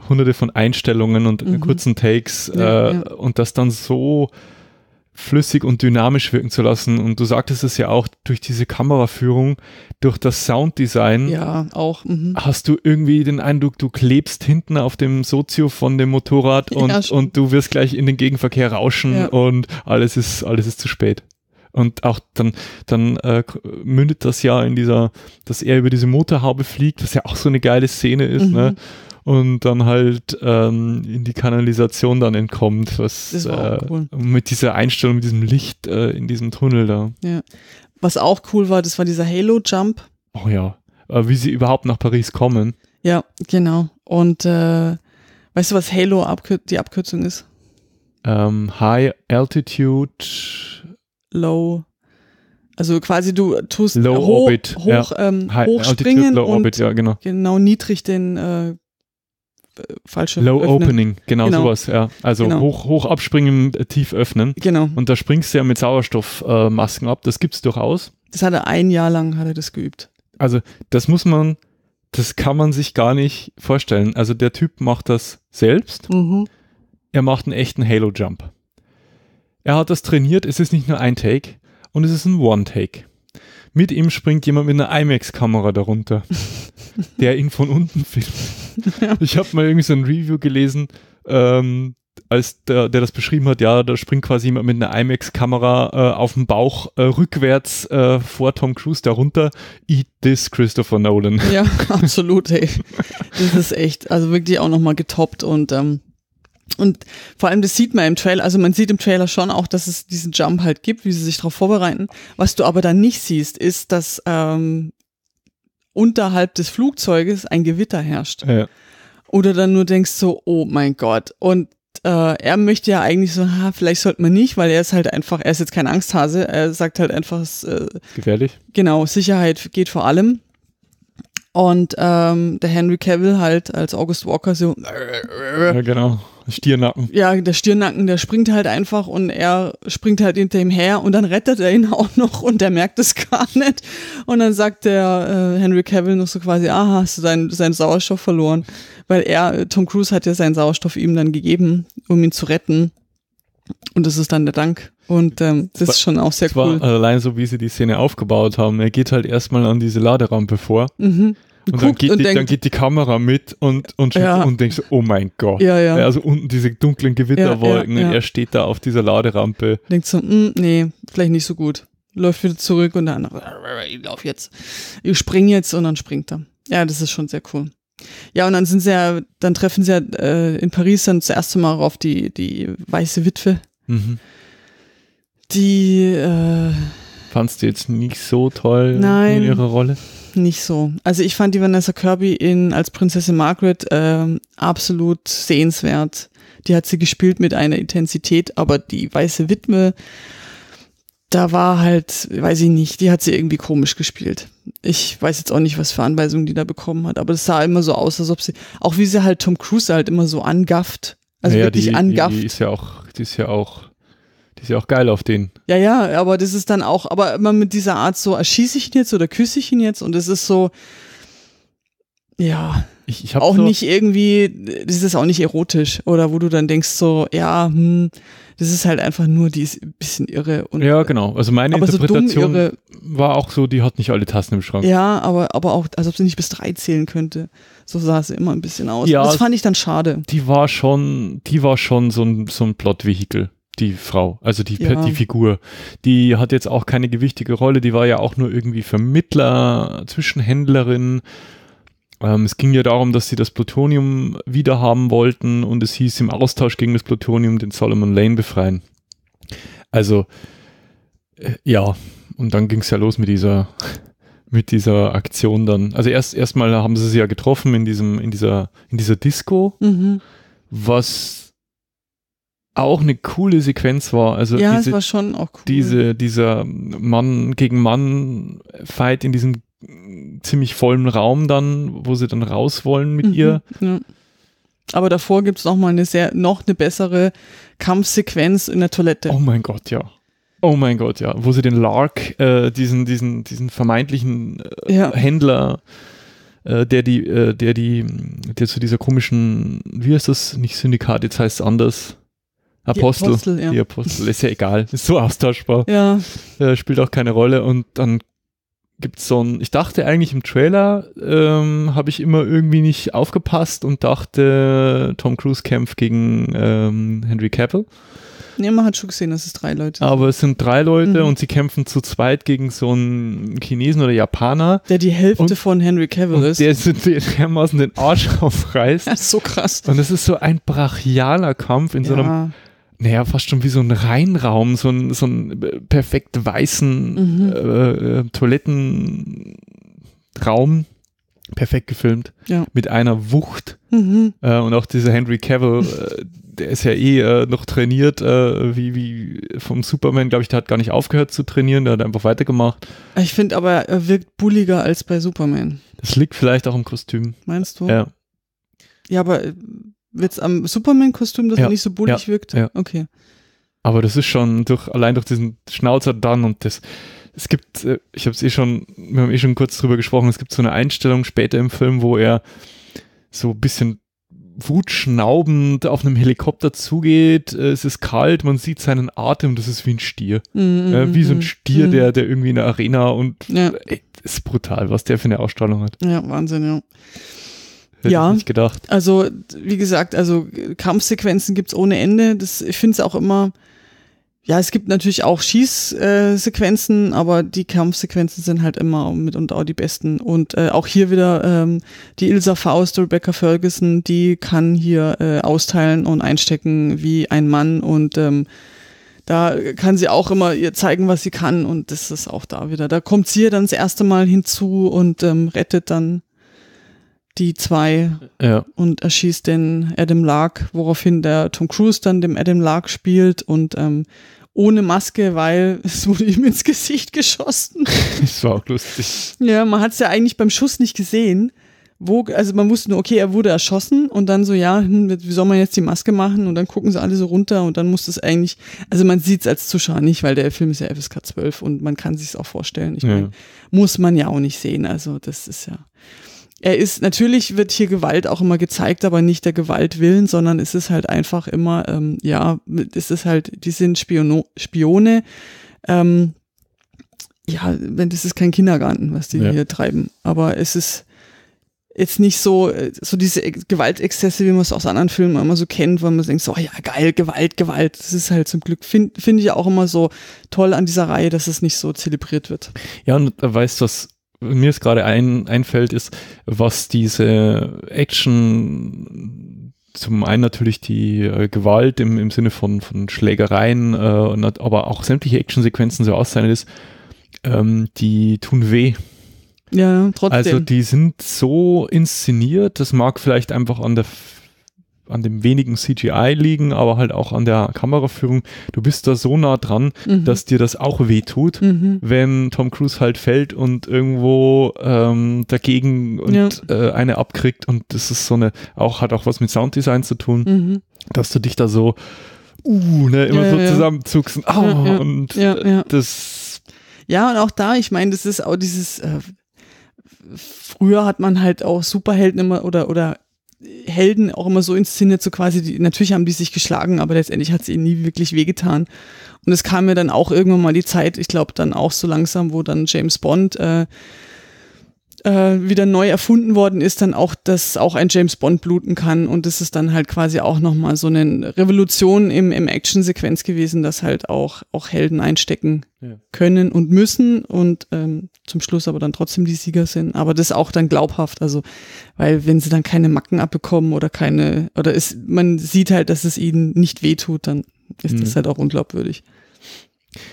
hunderte von Einstellungen und mhm. kurzen Takes äh, ja. und das dann so flüssig und dynamisch wirken zu lassen. Und du sagtest es ja auch, durch diese Kameraführung, durch das Sounddesign. Ja, auch. Mhm. Hast du irgendwie den Eindruck, du klebst hinten auf dem Sozio von dem Motorrad und, ja, und du wirst gleich in den Gegenverkehr rauschen ja. und alles ist, alles ist zu spät. Und auch dann, dann äh, mündet das ja in dieser, dass er über diese Motorhaube fliegt, was ja auch so eine geile Szene ist, ne? mhm. ne? und dann halt ähm, in die Kanalisation dann entkommt, was äh, cool. mit dieser Einstellung, mit diesem Licht äh, in diesem Tunnel da. Ja. Was auch cool war, das war dieser Halo-Jump. Oh ja, äh, wie sie überhaupt nach Paris kommen. Ja, genau. Und äh, weißt du, was Halo abkür die Abkürzung ist? Um, ähm, high Altitude. Low. Also quasi du tust Low hoch, Orbit, hoch, ja. ähm, high hochspringen Low und Orbit, ja, genau. genau niedrig den äh, äh, falsche Low öffnen. Opening, genau, genau, sowas, ja. Also genau. hoch, hoch abspringen, äh, tief öffnen. Genau. Und da springst du ja mit Sauerstoffmasken äh, ab, das gibt es durchaus. Das hat er ein Jahr lang hat er das geübt. Also, das muss man, das kann man sich gar nicht vorstellen. Also der Typ macht das selbst. Mhm. Er macht einen echten Halo Jump. Er hat das trainiert, es ist nicht nur ein Take und es ist ein One Take. Mit ihm springt jemand mit einer IMAX-Kamera darunter, der ihn von unten filmt. Ich habe mal irgendwie so ein Review gelesen, ähm, als der, der das beschrieben hat, ja, da springt quasi jemand mit einer IMAX-Kamera äh, auf dem Bauch äh, rückwärts äh, vor Tom Cruise darunter. Eat this, Christopher Nolan. Ja, absolut, ey. Das ist echt, also wirklich auch nochmal getoppt und ähm, und vor allem, das sieht man im Trailer, also man sieht im Trailer schon auch, dass es diesen Jump halt gibt, wie sie sich darauf vorbereiten. Was du aber dann nicht siehst, ist, dass ähm, unterhalb des Flugzeuges ein Gewitter herrscht. Ja. Oder dann nur denkst so, oh mein Gott. Und äh, er möchte ja eigentlich so, ha, vielleicht sollte man nicht, weil er ist halt einfach, er ist jetzt kein Angsthase, er sagt halt einfach, es, äh, gefährlich. Genau, Sicherheit geht vor allem. Und ähm, der Henry Cavill halt als August Walker so. Ja, äh, genau. Stirnacken. Ja, der Stirnacken, der springt halt einfach und er springt halt hinter ihm her und dann rettet er ihn auch noch und er merkt es gar nicht. Und dann sagt der äh, Henry Cavill noch so quasi, ah, hast du deinen sein Sauerstoff verloren? Weil er, äh, Tom Cruise hat ja seinen Sauerstoff ihm dann gegeben, um ihn zu retten. Und das ist dann der Dank und ähm, das war, ist schon auch sehr cool. allein so, wie sie die Szene aufgebaut haben. Er geht halt erstmal an diese Laderampe vor. Mhm. Und, dann geht, und die, denkt, dann geht, die, Kamera mit und, und, ja. und denkst, oh mein Gott. Ja, ja. Also unten diese dunklen Gewitterwolken und er steht da auf dieser Laderampe. Denkt so, mh, mm, nee, vielleicht nicht so gut. Läuft wieder zurück und dann, ich lauf jetzt. Ich spring jetzt und dann springt er. Ja, das ist schon sehr cool. Ja, und dann sind sie ja, dann treffen sie ja äh, in Paris dann das erste Mal auf die, die weiße Witwe. Mhm. Die. Äh, Fandst du jetzt nicht so toll nein, in ihrer Rolle? Nicht so. Also ich fand die Vanessa Kirby in als Prinzessin Margaret äh, absolut sehenswert. Die hat sie gespielt mit einer Intensität, aber die weiße Witwe, da war halt, weiß ich nicht, die hat sie irgendwie komisch gespielt. Ich weiß jetzt auch nicht, was für Anweisungen die da bekommen hat, aber das sah immer so aus, als ob sie, auch wie sie halt Tom Cruise halt immer so angafft. Also ja, wirklich die, angafft. Die ist ja auch, die ist ja auch die ist ja auch geil auf den. Ja, ja, aber das ist dann auch, aber immer mit dieser Art so, erschieße ich ihn jetzt oder küsse ich ihn jetzt? Und es ist so, ja, ich, ich auch so nicht irgendwie, das ist auch nicht erotisch oder wo du dann denkst so, ja, hm, das ist halt einfach nur, die ist ein bisschen irre. Und, ja, genau. Also meine Interpretation so war auch so, die hat nicht alle Tassen im Schrank. Ja, aber, aber auch, als ob sie nicht bis drei zählen könnte. So sah sie immer ein bisschen aus. Ja, das fand ich dann schade. Die war schon, die war schon so ein, so ein Plot-Vehikel die Frau, also die, ja. die Figur. Die hat jetzt auch keine gewichtige Rolle, die war ja auch nur irgendwie Vermittler, Zwischenhändlerin. Ähm, es ging ja darum, dass sie das Plutonium wiederhaben wollten und es hieß im Austausch gegen das Plutonium den Solomon Lane befreien. Also, äh, ja, und dann ging es ja los mit dieser, mit dieser Aktion dann. Also erst erstmal haben sie sie ja getroffen in diesem, in dieser, in dieser Disco, mhm. was auch eine coole Sequenz war. Also ja, diese, es war schon auch cool. Diese, dieser Mann gegen Mann Fight in diesem ziemlich vollen Raum dann, wo sie dann raus wollen mit mhm, ihr. Ja. Aber davor gibt es noch mal eine sehr, noch eine bessere Kampfsequenz in der Toilette. Oh mein Gott, ja. Oh mein Gott, ja. Wo sie den Lark, äh, diesen, diesen, diesen vermeintlichen äh, ja. Händler, äh, der die, äh, der die, der zu dieser komischen, wie heißt das, nicht Syndikat, jetzt heißt es anders Apostel. Die Apostel, ja. Die Apostel, ist ja egal, ist so austauschbar. Ja. Äh, spielt auch keine Rolle. Und dann gibt es so ein, ich dachte eigentlich im Trailer, ähm, habe ich immer irgendwie nicht aufgepasst und dachte, Tom Cruise kämpft gegen ähm, Henry Cavill. Nee, man hat schon gesehen, dass es drei Leute sind. Aber es sind drei Leute mhm. und sie kämpfen zu zweit gegen so einen Chinesen oder Japaner. Der die Hälfte und, von Henry Cavill ist. Der so dermaßen den Arsch aufreißt. Das ist so krass. Und es ist so ein brachialer Kampf in ja. so einem naja, fast schon wie so ein Reinraum, so ein, so ein perfekt weißen mhm. Äh, äh, Toilettenraum, perfekt gefilmt, ja. mit einer Wucht. Mhm. Äh, und auch dieser Henry Cavill, äh, der ist ja eh äh, noch trainiert, äh, wie, wie vom Superman, glaube ich, der hat gar nicht aufgehört zu trainieren, der hat einfach weitergemacht. Ich finde aber, er wirkt bulliger als bei Superman. Das liegt vielleicht auch im Kostüm. Meinst du? Ja. Ja, aber Jetzt am Superman-Kostüm, dass ja, er nicht so bullig ja, wirkt? Ja. Okay. Aber das ist schon durch, allein durch diesen Schnauzer dann und das. Es gibt, äh, ich habe es eh schon, wir haben eh schon kurz drüber gesprochen, es gibt so eine Einstellung später im Film, wo er so ein bisschen wutschnaubend auf einem Helikopter zugeht. Es ist kalt, man sieht seinen Atem, das ist wie ein Stier. Mm, mm ja, wie mm, so ein mm, Stier, mm. der, der irgendwie in der Arena und ja. ey, ist brutal, was der für eine Ausstrahlung hat. Ja, Wahnsinn, ja. Hätte ja, ich nicht gedacht. Also, wie gesagt, also Kampfsequenzen gibt es ohne Ende. Das, ich finde es auch immer, ja, es gibt natürlich auch Schießsequenzen, äh, aber die Kampfsequenzen sind halt immer mitunter auch die besten. Und äh, auch hier wieder ähm, die Ilsa Faust, Rebecca Ferguson, die kann hier äh, austeilen und einstecken wie ein Mann und ähm, da kann sie auch immer ihr zeigen, was sie kann und das ist auch da wieder. Da kommt sie ja dann das erste Mal hinzu und ähm, rettet dann die zwei ja. und erschießt den Adam Lark, woraufhin der Tom Cruise dann dem Adam Lark spielt und ähm, ohne Maske, weil es wurde ihm ins Gesicht geschossen. Das war auch lustig. Ja, man hat es ja eigentlich beim Schuss nicht gesehen. Wo, also man wusste nur, okay, er wurde erschossen und dann so, ja, hm, wie soll man jetzt die Maske machen? Und dann gucken sie alle so runter und dann muss das eigentlich, also man sieht es als Zuschauer nicht, weil der Film ist ja FSK 12 und man kann sich auch vorstellen. Ich ja. meine, muss man ja auch nicht sehen. Also das ist ja er ist, natürlich wird hier Gewalt auch immer gezeigt, aber nicht der Gewalt willen, sondern es ist halt einfach immer, ähm, ja, es ist halt, die sind Spiono Spione. Ähm, ja, wenn das ist kein Kindergarten, was die ja. hier treiben. Aber es ist jetzt nicht so, äh, so diese Gewaltexzesse, wie man es aus anderen Filmen immer so kennt, weil man denkt so, oh ja, geil, Gewalt, Gewalt. Das ist halt zum Glück, finde find ich auch immer so toll an dieser Reihe, dass es nicht so zelebriert wird. Ja, und weißt du, was mir ist gerade ein, einfällt, ist, was diese Action zum einen natürlich die äh, Gewalt im, im Sinne von, von Schlägereien, äh, und, aber auch sämtliche Actionsequenzen so aussehen ist, ähm, die tun weh. Ja, trotzdem. Also die sind so inszeniert, das mag vielleicht einfach an der an dem wenigen CGI liegen, aber halt auch an der Kameraführung. Du bist da so nah dran, mhm. dass dir das auch wehtut, mhm. wenn Tom Cruise halt fällt und irgendwo ähm, dagegen und ja. äh, eine abkriegt. Und das ist so eine, auch hat auch was mit Sounddesign zu tun, mhm. dass du dich da so, uh, ne, immer ja, so ja. zusammenzuckst und, oh, ja, und äh, das. Ja, und auch da, ich meine, das ist auch dieses. Äh, früher hat man halt auch Superhelden immer oder oder Helden auch immer so inszeniert, so quasi, die, natürlich haben die sich geschlagen, aber letztendlich hat es ihnen nie wirklich wehgetan. Und es kam mir dann auch irgendwann mal die Zeit, ich glaube dann auch so langsam, wo dann James Bond äh, äh, wieder neu erfunden worden ist, dann auch, dass auch ein James Bond bluten kann. Und das ist dann halt quasi auch nochmal so eine Revolution im, im Action-Sequenz gewesen, dass halt auch, auch Helden einstecken ja. können und müssen und ähm, zum Schluss aber dann trotzdem die Sieger sind. Aber das auch dann glaubhaft. Also, weil wenn sie dann keine Macken abbekommen oder keine, oder ist, man sieht halt, dass es ihnen nicht wehtut, dann ist mhm. das halt auch unglaubwürdig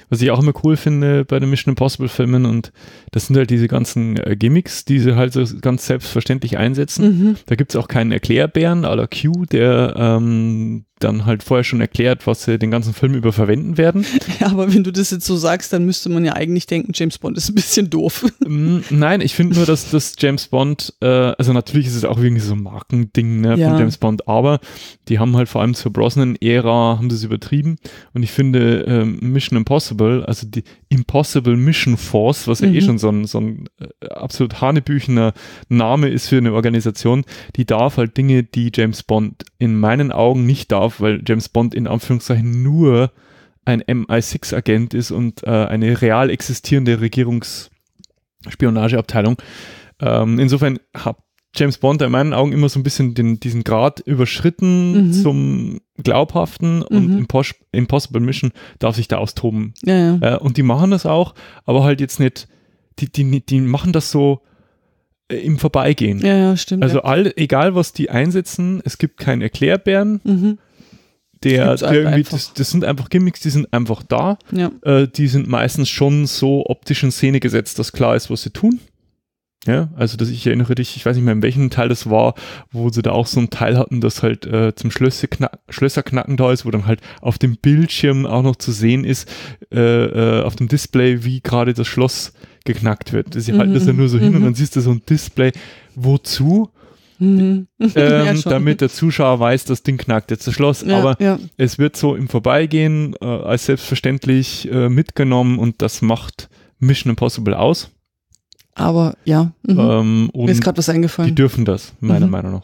was ich auch immer cool finde bei den Mission Impossible Filmen und das sind halt diese ganzen äh, Gimmicks, die sie halt so ganz selbstverständlich einsetzen. Mhm. Da gibt es auch keinen Erklärbären à la Q, der ähm, dann halt vorher schon erklärt, was sie den ganzen Film über verwenden werden. Ja, aber wenn du das jetzt so sagst, dann müsste man ja eigentlich denken, James Bond ist ein bisschen doof. Mm, nein, ich finde nur, dass das James Bond, äh, also natürlich ist es auch irgendwie so ein Markending ne, ja. von James Bond, aber die haben halt vor allem zur Brosnan-Ära, haben das übertrieben und ich finde äh, Mission Impossible, also die Impossible Mission Force, was ja eh mhm. schon so ein, so ein äh, absolut hanebüchener Name ist für eine Organisation, die darf halt Dinge, die James Bond in meinen Augen nicht darf, auf, weil James Bond in Anführungszeichen nur ein MI6-Agent ist und äh, eine real existierende Regierungsspionageabteilung. Ähm, insofern hat James Bond in meinen Augen immer so ein bisschen den, diesen Grad überschritten mhm. zum Glaubhaften mhm. und Impos Impossible Mission darf sich da austoben. Ja, ja. Äh, und die machen das auch, aber halt jetzt nicht, die, die, die machen das so äh, im Vorbeigehen. Ja, ja stimmt. Also all, egal was die einsetzen, es gibt keinen Erklärbären. Mhm der, das, der halt irgendwie, das, das, sind einfach Gimmicks, die sind einfach da. Ja. Äh, die sind meistens schon so optisch in Szene gesetzt, dass klar ist, was sie tun. Ja, also dass ich erinnere dich, ich weiß nicht mehr, in welchem Teil das war, wo sie da auch so einen Teil hatten, das halt äh, zum Schlösserknack, Schlösserknacken da ist, wo dann halt auf dem Bildschirm auch noch zu sehen ist, äh, äh auf dem Display, wie gerade das Schloss geknackt wird. Sie halt, mhm. halten das ja nur so mhm. hin und mhm. dann siehst du so ein Display. Wozu? Mhm. Ähm, damit der Zuschauer weiß, das Ding knackt jetzt das Schloss. Ja, Aber ja. es wird so im Vorbeigehen äh, als selbstverständlich äh, mitgenommen und das macht Mission Impossible aus. Aber ja, mhm. ähm, mir ist gerade was eingefallen. Die dürfen das, meiner mhm. Meinung nach.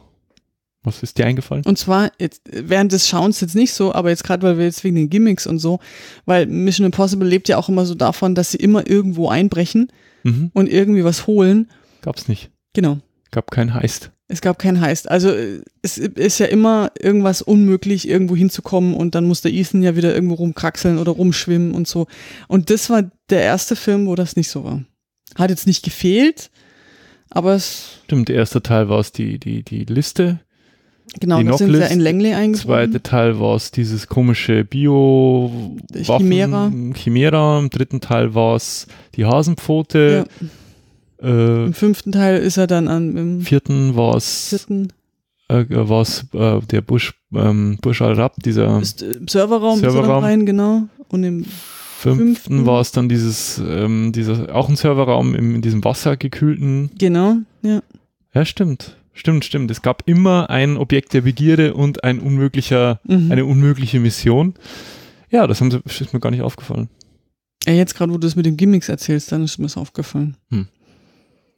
Was ist dir eingefallen? Und zwar, jetzt, während des Schauens jetzt nicht so, aber jetzt gerade, weil wir jetzt wegen den Gimmicks und so, weil Mission Impossible lebt ja auch immer so davon, dass sie immer irgendwo einbrechen mhm. und irgendwie was holen. Gab's nicht. Genau. Gab keinen Heist. Es gab keinen Heist. Also äh, es ist ja immer irgendwas unmöglich, irgendwo hinzukommen und dann muss der Ethan ja wieder irgendwo rumkraxeln oder rumschwimmen und so. Und das war der erste Film, wo das nicht so war. Hat jetzt nicht gefehlt, aber es. Stimmt, der erste Teil war es die, die, die Liste. Genau, die da sind sehr in Langley eingebunden. Zweite Teil war es dieses komische bio Chimera. Chimera. Im dritten Teil war es die Hasenpfote. Ja. Äh, Im fünften Teil ist er dann an. Im vierten war es. Äh, war es äh, der Busch, ähm, Busch Al-Rab, dieser ist, äh, Serverraum, Serverraum. rein, genau. Und im fünften, fünften war es dann dieses, ähm, dieser, auch ein Serverraum im, in diesem wassergekühlten. Genau, ja. Ja, stimmt. Stimmt, stimmt. Es gab immer ein Objekt der Begierde und ein unmöglicher, mhm. eine unmögliche Mission. Ja, das haben sie, ist mir gar nicht aufgefallen. Ja, jetzt gerade, wo du das mit dem Gimmicks erzählst, dann ist mir das aufgefallen. Hm.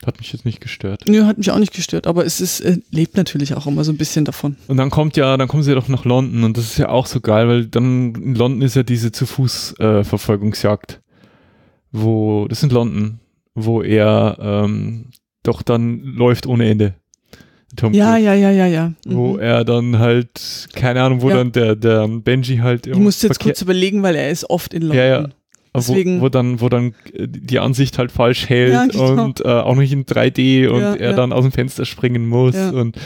Hat mich jetzt nicht gestört. Nö, hat mich auch nicht gestört, aber es ist, äh, lebt natürlich auch immer so ein bisschen davon. Und dann kommt ja, dann kommen sie ja doch nach London und das ist ja auch so geil, weil dann in London ist ja diese zu Fuß äh, Verfolgungsjagd, wo, das in London, wo er ähm, doch dann läuft ohne Ende. Tom ja, Cruise, ja, ja, ja, ja. Mhm. Wo er dann halt, keine Ahnung, wo ja. dann der, der Benji halt. Ich musste jetzt kurz überlegen, weil er ist oft in London. Ja, ja. Deswegen, wo, wo, dann, wo dann äh, die Ansicht halt falsch hält ja, genau. und äh, auch nicht in 3D und ja, er ja. dann aus dem Fenster springen muss und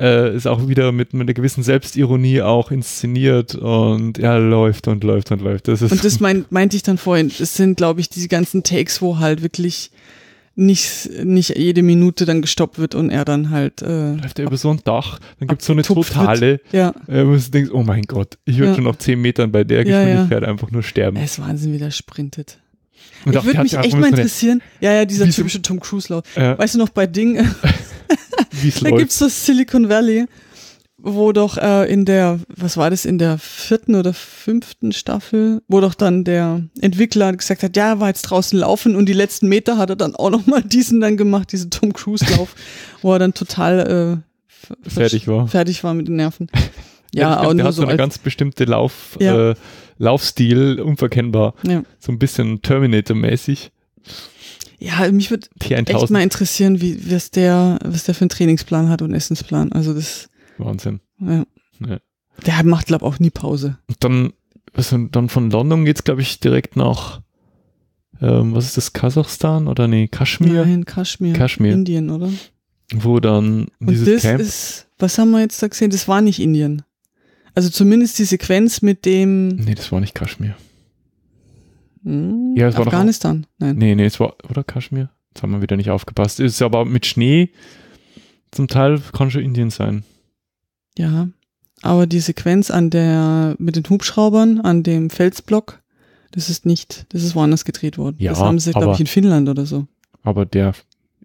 äh, ist auch wieder mit, mit einer gewissen Selbstironie auch inszeniert und ja, läuft und läuft und läuft. Das ist und das mein, meinte ich dann vorhin, es sind, glaube ich, diese ganzen Takes, wo halt wirklich nicht, nicht jede Minute dann gestoppt wird und er dann halt. Äh, Läuft er über so ein Dach, dann gibt es so eine totale, ja. äh, wo du denkst, oh mein Gott, ich würde ja. schon auf 10 Metern bei der Geschwindigkeit ja, einfach nur sterben. Es ist Wahnsinn, wie der sprintet. Und ich würde mich echt mal interessieren. Ja, ja, dieser typische Tom Cruise-Lauf. Weißt du noch, bei Ding, wie es läuft. da gibt es das Silicon Valley wo doch äh, in der, was war das, in der vierten oder fünften Staffel, wo doch dann der Entwickler gesagt hat, ja, er war jetzt draußen laufen und die letzten Meter hat er dann auch nochmal diesen dann gemacht, diesen Tom Cruise-Lauf, wo er dann total äh, fertig war. Fertig war mit den Nerven. Ja, ja glaub, der hat so eine ganz bestimmte Lauf, ja. äh, Laufstil, unverkennbar. Ja. So ein bisschen Terminator-mäßig. Ja, mich würde echt mal interessieren, wie, was, der, was der für einen Trainingsplan hat und Essensplan. Also das Wahnsinn. Ja. ja. Der macht, glaube ich, auch nie Pause. Und dann, also dann von London geht es, glaube ich, direkt nach, ähm, was ist das, Kasachstan oder nee, Kaschmir? Nein, Kaschmir. Kaschmir. Indien, oder? Wo dann Und das Camp. Ist, was haben wir jetzt da gesehen? Das war nicht Indien. Also zumindest die Sequenz mit dem. Nee, das war nicht Kaschmir. Hm, ja, es war Afghanistan. Doch, Nein. Nee, nee, es war. Oder Kaschmir? Jetzt haben wir wieder nicht aufgepasst. Es ist aber mit Schnee. Zum Teil kann schon Indien sein. Ja, aber die Sequenz an der, mit den Hubschraubern, an dem Felsblock, das ist nicht, das ist woanders gedreht worden. Ja, das haben sie, glaube ich, in Finnland oder so. Aber der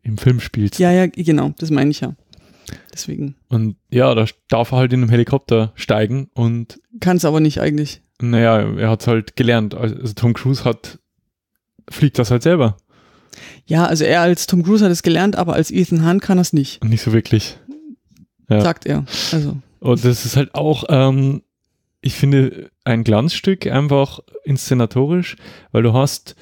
im Film spielt. Ja, ja, genau, das meine ich ja. Deswegen. Und ja, da darf er halt in einem Helikopter steigen und. Kann es aber nicht eigentlich. Naja, er hat es halt gelernt. Also Tom Cruise hat, fliegt das halt selber. Ja, also er als Tom Cruise hat es gelernt, aber als Ethan Hahn kann er es nicht. Nicht so wirklich. Ja. Sagt er. Also. Und das ist halt auch, ähm, ich finde, ein Glanzstück einfach inszenatorisch, weil du hast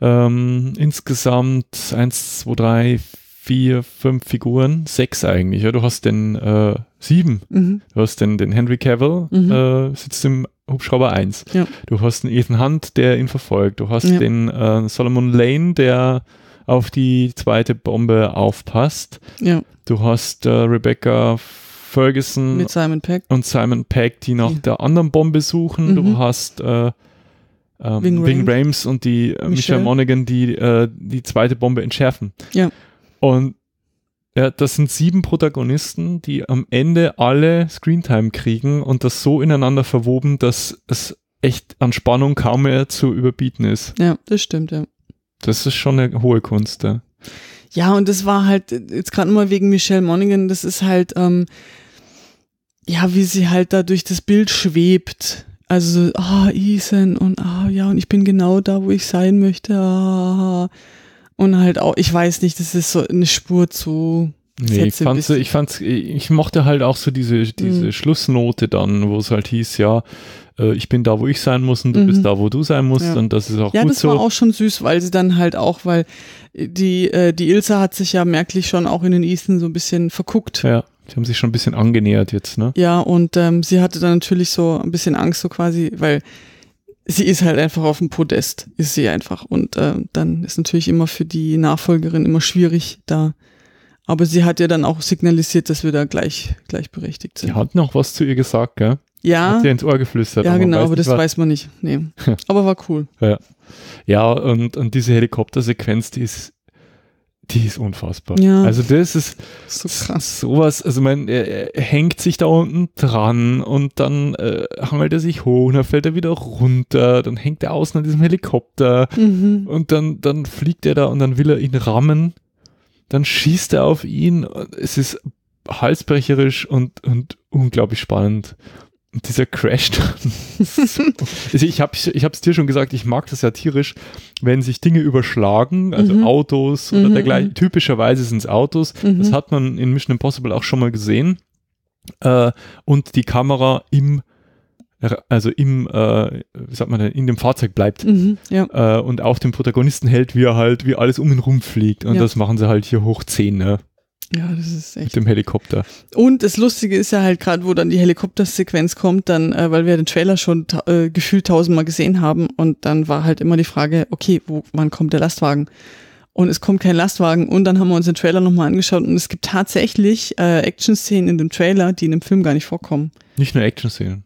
ähm, insgesamt 1, 2, 3, 4, 5 Figuren, 6 eigentlich. Ja? Du hast den äh, Mhm. Du hast den, den Henry Cavill, mhm. äh, sitzt im Hubschrauber 1. Ja. Du hast den Ethan Hunt, der ihn verfolgt. Du hast ja. den äh, Solomon Lane, der auf die zweite Bombe aufpasst. Ja. Du hast äh, Rebecca Ferguson mit Simon Peck. und Simon Peck, die nach ja. der anderen Bombe suchen. Mhm. Du hast äh, ähm, Wing, Wing Rames und die äh, Michelle Monaghan, die äh, die zweite Bombe entschärfen. Ja. Und ja, das sind sieben Protagonisten, die am Ende alle Screentime kriegen und das so ineinander verwoben, dass es echt an Spannung kaum mehr zu überbieten ist. Ja, das stimmt, ja. Das ist schon eine hohe Kunst, ja. Ja, und das war halt, jetzt gerade nochmal wegen Michelle Monaghan, das ist halt, ähm, ja, wie sie halt da durch das Bild schwebt. Also, ah, oh, Ethan und ah, oh, ja, und ich bin genau da, wo ich sein möchte. Ah, ah, ah, ah. Und halt auch, ich weiß nicht, das ist so eine Spur zu. Nee, ich fand's, ich fand's, ich mochte halt auch so diese, diese mhm. Schlussnote dann, wo es halt hieß, ja, äh, ich bin da, wo ich sein muss und du mhm. bist da, wo du sein musst ja. und das ist auch ja, gut so. Ja, das war auch schon süß, weil sie dann halt auch, weil die, äh, die Ilse hat sich ja merklich schon auch in den Easton so ein bisschen verguckt. Ja. Die haben sich schon ein bisschen angenähert jetzt, ne? Ja, und ähm, sie hatte dann natürlich so ein bisschen Angst, so quasi, weil sie ist halt einfach auf dem Podest, ist sie einfach. Und äh, dann ist natürlich immer für die Nachfolgerin immer schwierig, da aber sie hat ja dann auch signalisiert, dass wir da gleich, gleichberechtigt sind. Er hat noch was zu ihr gesagt, gell? Ja. Hat dir ins Ohr geflüstert. Ja, genau, aber das was. weiß man nicht. Nee. aber war cool. Ja, ja und, und diese Helikoptersequenz, die ist, die ist unfassbar. Ja. Also das ist so krass. Sowas, also man er, er hängt sich da unten dran und dann äh, hangelt er sich hoch, und dann fällt er wieder runter, dann hängt er außen an diesem Helikopter mhm. und dann, dann fliegt er da und dann will er ihn rammen, dann schießt er auf ihn. Es ist halsbrecherisch und, und unglaublich spannend dieser Crash. also ich habe ich dir schon gesagt, ich mag das ja tierisch, wenn sich Dinge überschlagen, also mhm. Autos oder mhm. dergleichen. Mhm. Typischerweise sind es Autos. Mhm. Das hat man in Mission Impossible auch schon mal gesehen. Äh, und die Kamera im also im, äh, wie sagt man denn, in dem Fahrzeug bleibt mhm, ja. äh, und auf den Protagonisten hält, wie er halt, wie alles um ihn rumfliegt. Und ja. das machen sie halt hier hoch 10, ne? Ja, das ist echt. Mit dem Helikopter. Und das Lustige ist ja halt gerade, wo dann die Helikoptersequenz kommt, dann, äh, weil wir den Trailer schon ta äh, gefühlt tausendmal gesehen haben und dann war halt immer die Frage, okay, wo, wann kommt der Lastwagen? Und es kommt kein Lastwagen und dann haben wir uns den Trailer nochmal angeschaut und es gibt tatsächlich äh, Action-Szenen in dem Trailer, die in dem Film gar nicht vorkommen. Nicht nur Action-Szenen.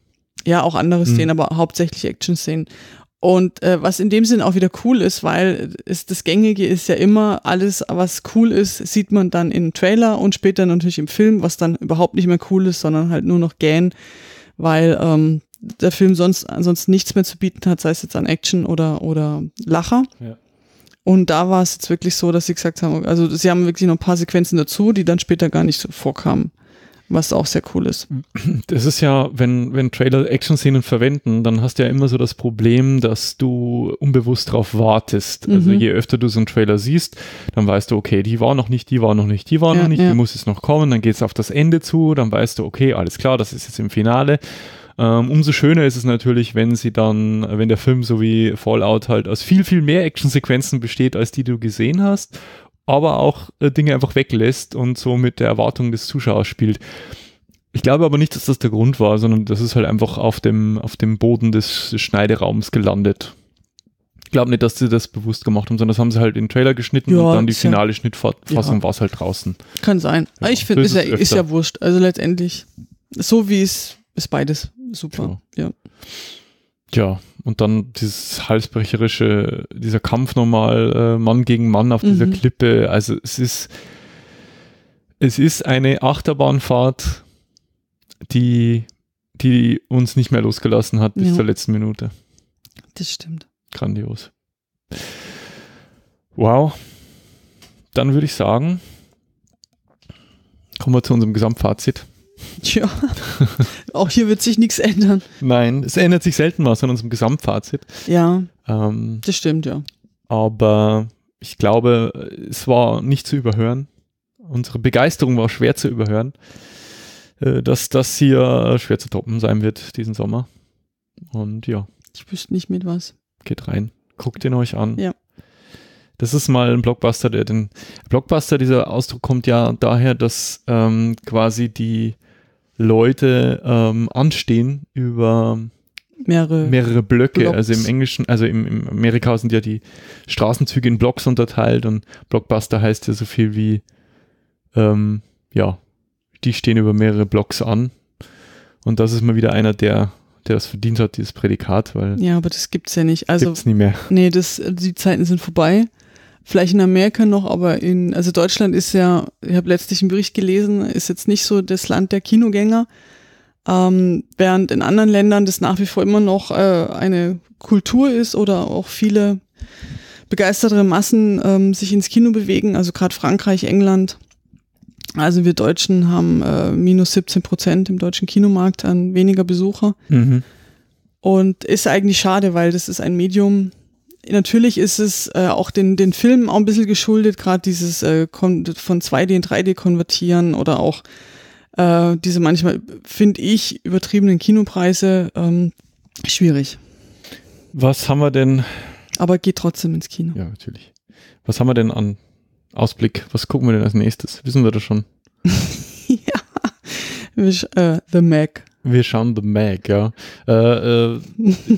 Ja, auch andere hm. Szenen, mhm. aber hauptsächlich Action-Szenen. Und äh, was in dem Sinn auch wieder cool ist, weil ist, das Gängige ist ja immer, alles, was cool ist, sieht man dann im Trailer und später natürlich im Film, was dann überhaupt nicht mehr cool ist, sondern halt nur noch gähn, weil ähm, der Film sonst, ansonsten nichts mehr zu bieten hat, sei es jetzt an Action oder, oder Lacher. Ja. Und da war es jetzt wirklich so, dass sie gesagt haben, also sie haben wirklich noch ein paar Sequenzen dazu, die dann später gar nicht so vorkamen was auch sehr cool ist. Das ist ja, wenn, wenn Trailer Action-Szenen verwenden, dann hast du ja immer so das Problem, dass du unbewusst darauf wartest. Also mhm. Also je öfter du so einen Trailer siehst, dann weißt du, okay, die war noch nicht, die war noch nicht, die war ja, noch nicht, ja. die muss jetzt noch kommen, dann geht es auf das Ende zu, dann weißt du, okay, alles klar, das ist jetzt im Finale ähm, umso schöner ist es natürlich, wenn sie dann, wenn der Film so wie Fallout halt aus viel, viel mehr Actionsequenzen besteht, als die du gesehen hast aber auch äh, Dinge einfach weglässt und so mit der Erwartung des Zuschauers spielt. Ich glaube aber nicht, dass das der Grund war, sondern das ist halt einfach auf dem, auf dem Boden des, Schneideraums gelandet. Ich glaube nicht, dass sie das bewusst gemacht haben, sondern das haben sie halt in den Trailer geschnitten ja, und dann die finale ja. Schnittfassung ja. war es halt draußen. Kann sein. Ja, ich finde, so ist, ist, ist, ja, wurscht. Also letztendlich, so wie es ist beides super. Genau. Ja. ja. Und dann dieses halsbrecherische, dieser Kampf nochmal, äh, Mann gegen Mann auf mhm. dieser Klippe. Also es ist, es ist eine Achterbahnfahrt, die, die uns nicht mehr losgelassen hat bis ja. zur letzten Minute. Das stimmt. Grandios. Wow. Dann würde ich sagen, kommen wir zu unserem Gesamtfazit. Tja, auch hier wird sich nichts ändern. Nein, es ändert sich selten was an unserem Gesamtfazit. Ja. Ähm, das stimmt, ja. Aber ich glaube, es war nicht zu überhören. Unsere Begeisterung war schwer zu überhören, äh, dass das hier äh, schwer zu toppen sein wird diesen Sommer. Und ja. Ich wüsste nicht mit was. Geht rein. Guckt ihn euch an. Ja. Das ist mal ein Blockbuster, der den Blockbuster, dieser Ausdruck kommt ja daher, dass ähm, quasi die Leute ähm, anstehen über mehrere, mehrere Blöcke. Blocks. Also im Englischen, also im, im Amerika sind ja die Straßenzüge in Blocks unterteilt und Blockbuster heißt ja so viel wie, ähm, ja, die stehen über mehrere Blocks an. Und das ist mal wieder einer, der, der das verdient hat, dieses Prädikat, weil. Ja, aber das gibt's ja nicht. Also. Gibt's nie mehr. Nee, das, die Zeiten sind vorbei. Vielleicht in Amerika noch, aber in, also Deutschland ist ja, ich habe letztlich einen Bericht gelesen, ist jetzt nicht so das Land der Kinogänger. Ähm, während in anderen Ländern das nach wie vor immer noch äh, eine Kultur ist oder auch viele begeisterte Massen ähm, sich ins Kino bewegen, also gerade Frankreich, England. Also wir Deutschen haben äh, minus 17 Prozent im deutschen Kinomarkt an weniger Besucher. Mhm. Und ist eigentlich schade, weil das ist ein Medium, natürlich ist es äh, auch den, den Filmen auch ein bisschen geschuldet, gerade dieses äh, von 2D in 3D konvertieren oder auch äh, diese manchmal, finde ich, übertriebenen Kinopreise ähm, schwierig. Was haben wir denn? Aber geht trotzdem ins Kino. Ja, natürlich. Was haben wir denn an Ausblick? Was gucken wir denn als nächstes? Wissen wir das schon? ja, äh, The Mac wir schauen The Mac, ja. Äh, äh,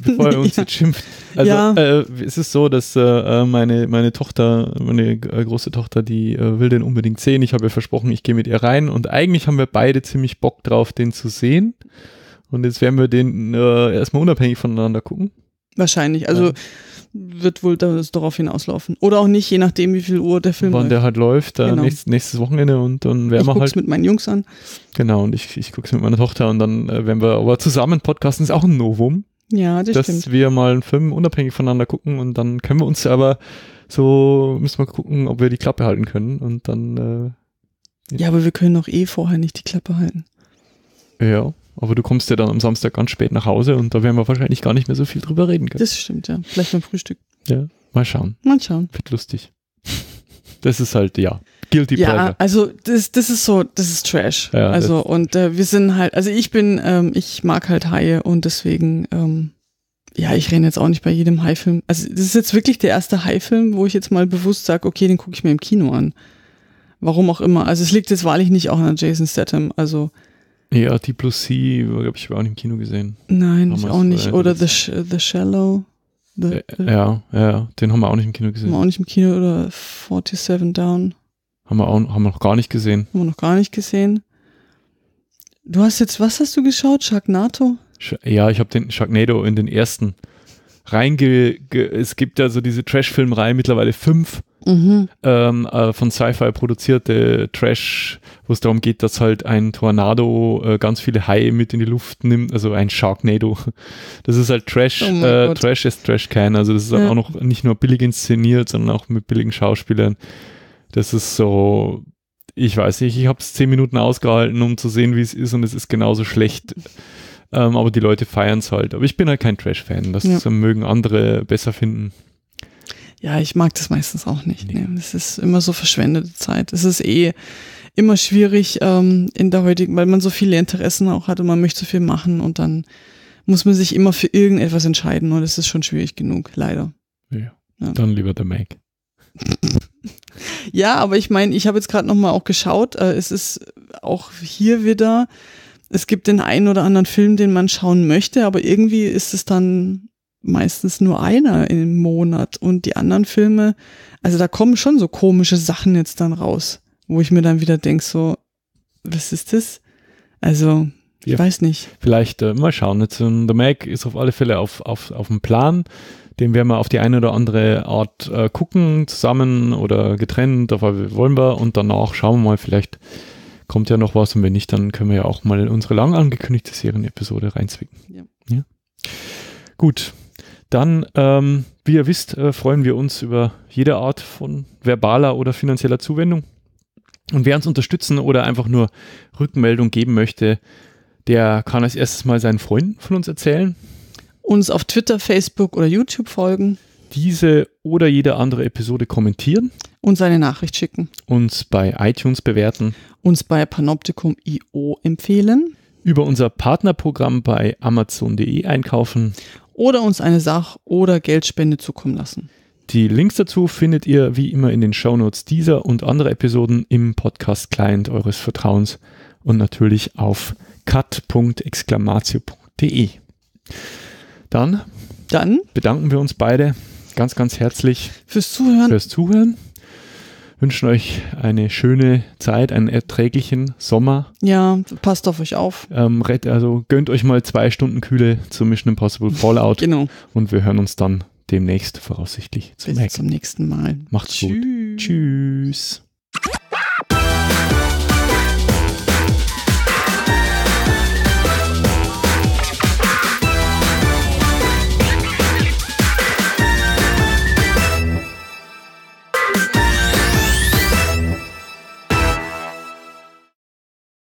bevor er uns ja. jetzt schimpft. Also ja. äh, es ist so, dass äh, meine, meine Tochter, meine äh, große Tochter, die äh, will den unbedingt sehen. Ich habe ihr versprochen, ich gehe mit ihr rein. Und eigentlich haben wir beide ziemlich Bock drauf, den zu sehen. Und jetzt werden wir den erstmal unabhängig voneinander gucken. Wahrscheinlich. Also ja. wird wohl das darauf hinauslaufen. Oder auch nicht, je nachdem, wie viel Uhr der Film Wann läuft. der halt läuft, dann genau. nächstes, nächstes Wochenende und dann werden ich wir halt. Ich gucke mit meinen Jungs an. Genau, und ich, ich gucke es mit meiner Tochter und dann äh, werden wir aber zusammen podcasten, ist auch ein Novum. Ja, das dass stimmt. wir mal einen Film unabhängig voneinander gucken und dann können wir uns aber so müssen wir gucken, ob wir die Klappe halten können und dann. Äh, ja, aber wir können auch eh vorher nicht die Klappe halten. Ja. Aber du kommst ja dann am Samstag ganz spät nach Hause und da werden wir wahrscheinlich gar nicht mehr so viel drüber reden können. Das stimmt, ja. Vielleicht beim Frühstück. Ja, mal schauen. Mal schauen. Wird lustig. Das ist halt, ja, guilty ja, pleasure. Ja, also das, das ist so, das ist Trash. Ja, also und äh, wir sind halt, also ich bin, ähm, ich mag halt Haie und deswegen, ähm, ja, ich renne jetzt auch nicht bei jedem Haifilm. Also das ist jetzt wirklich der erste Haifilm, wo ich jetzt mal bewusst sage, okay, den gucke ich mir im Kino an. Warum auch immer. Also es liegt jetzt wahrlich nicht auch an Jason Statham. Also ja, die plus C, glaube ich, war auch im Kino gesehen. Nein, ich auch nicht. Oder The, Sh The Shallow. Äh, the, ja, ja, den haben wir auch nicht im Kino gesehen. Haben wir auch nicht im Kino oder 47 Down. Haben wir, auch, haben wir noch gar nicht gesehen. Haben wir noch gar nicht gesehen. Du hast jetzt, was hast du geschaut? Sharknado? Sch ja, ich habe den Sharknado in den ersten reinge... Es gibt ja so diese Trash-Filmreihe, mittlerweile fünf mhm. ähm, äh, von Sci-Fi produzierte Trash, wo es darum geht, dass halt ein Tornado äh, ganz viele Haie mit in die Luft nimmt, also ein Sharknado. Das ist halt Trash, oh äh, Trash ist Trash kein. Also das ist ja. auch noch nicht nur billig inszeniert, sondern auch mit billigen Schauspielern. Das ist so ich weiß nicht, ich habe es zehn Minuten ausgehalten, um zu sehen, wie es ist, und es ist genauso schlecht, ähm, aber die Leute feiern es halt. Aber ich bin halt kein Trash-Fan. Das ja. mögen andere besser finden. Ja, ich mag das meistens auch nicht. Nee. Nee. Das ist immer so verschwendete Zeit. Es ist eh immer schwierig ähm, in der heutigen, weil man so viele Interessen auch hat und man möchte so viel machen und dann muss man sich immer für irgendetwas entscheiden und es ist schon schwierig genug, leider. Ja. ja. Dann lieber der Mac. ja, aber ich meine, ich habe jetzt gerade nochmal auch geschaut. Äh, es ist auch hier wieder es gibt den einen oder anderen Film, den man schauen möchte, aber irgendwie ist es dann meistens nur einer im Monat und die anderen Filme, also da kommen schon so komische Sachen jetzt dann raus, wo ich mir dann wieder denke, so, was ist das? Also, ich ja, weiß nicht. Vielleicht äh, mal schauen. Jetzt, um, ähm, The Mac ist auf alle Fälle auf, auf, auf dem Plan. Den werden wir auf die eine oder andere Art äh, gucken, zusammen oder getrennt, auf wollen wir. Und danach schauen wir mal, vielleicht kommt ja noch was und wenn nicht, dann können wir ja auch mal unsere lang angekündigte Serienepisode reinzwicken. Ja. ja. Gut, dann, ähm, wie ihr wisst, äh, freuen wir uns über jede Art von verbaler oder finanzieller Zuwendung. Und wer uns unterstützen oder einfach nur Rückmeldung geben möchte, der kann als erstes mal seinen Freunden von uns erzählen. Uns auf Twitter, Facebook oder YouTube folgen diese oder jede andere Episode kommentieren. Uns eine Nachricht schicken. Uns bei iTunes bewerten. Uns bei Panoptikum.io empfehlen. Über unser Partnerprogramm bei Amazon.de einkaufen. Oder uns eine Sach- oder Geldspende zukommen lassen. Die Links dazu findet ihr wie immer in den Shownotes dieser und anderer Episoden im Podcast-Client eures Vertrauens und natürlich auf cut.exclamatio.de. Dann, Dann bedanken wir uns beide ganz, ganz herzlich fürs Zuhören. Fürs Zuhören. Wünschen euch eine schöne Zeit, einen erträglichen Sommer. Ja, passt auf euch auf. Ähm, also gönnt euch mal zwei Stunden Kühle zu Mission Impossible Fallout. genau. Und wir hören uns dann demnächst voraussichtlich zum Bis zum nächsten Mal. Macht's Tschüss. gut. Tschüss.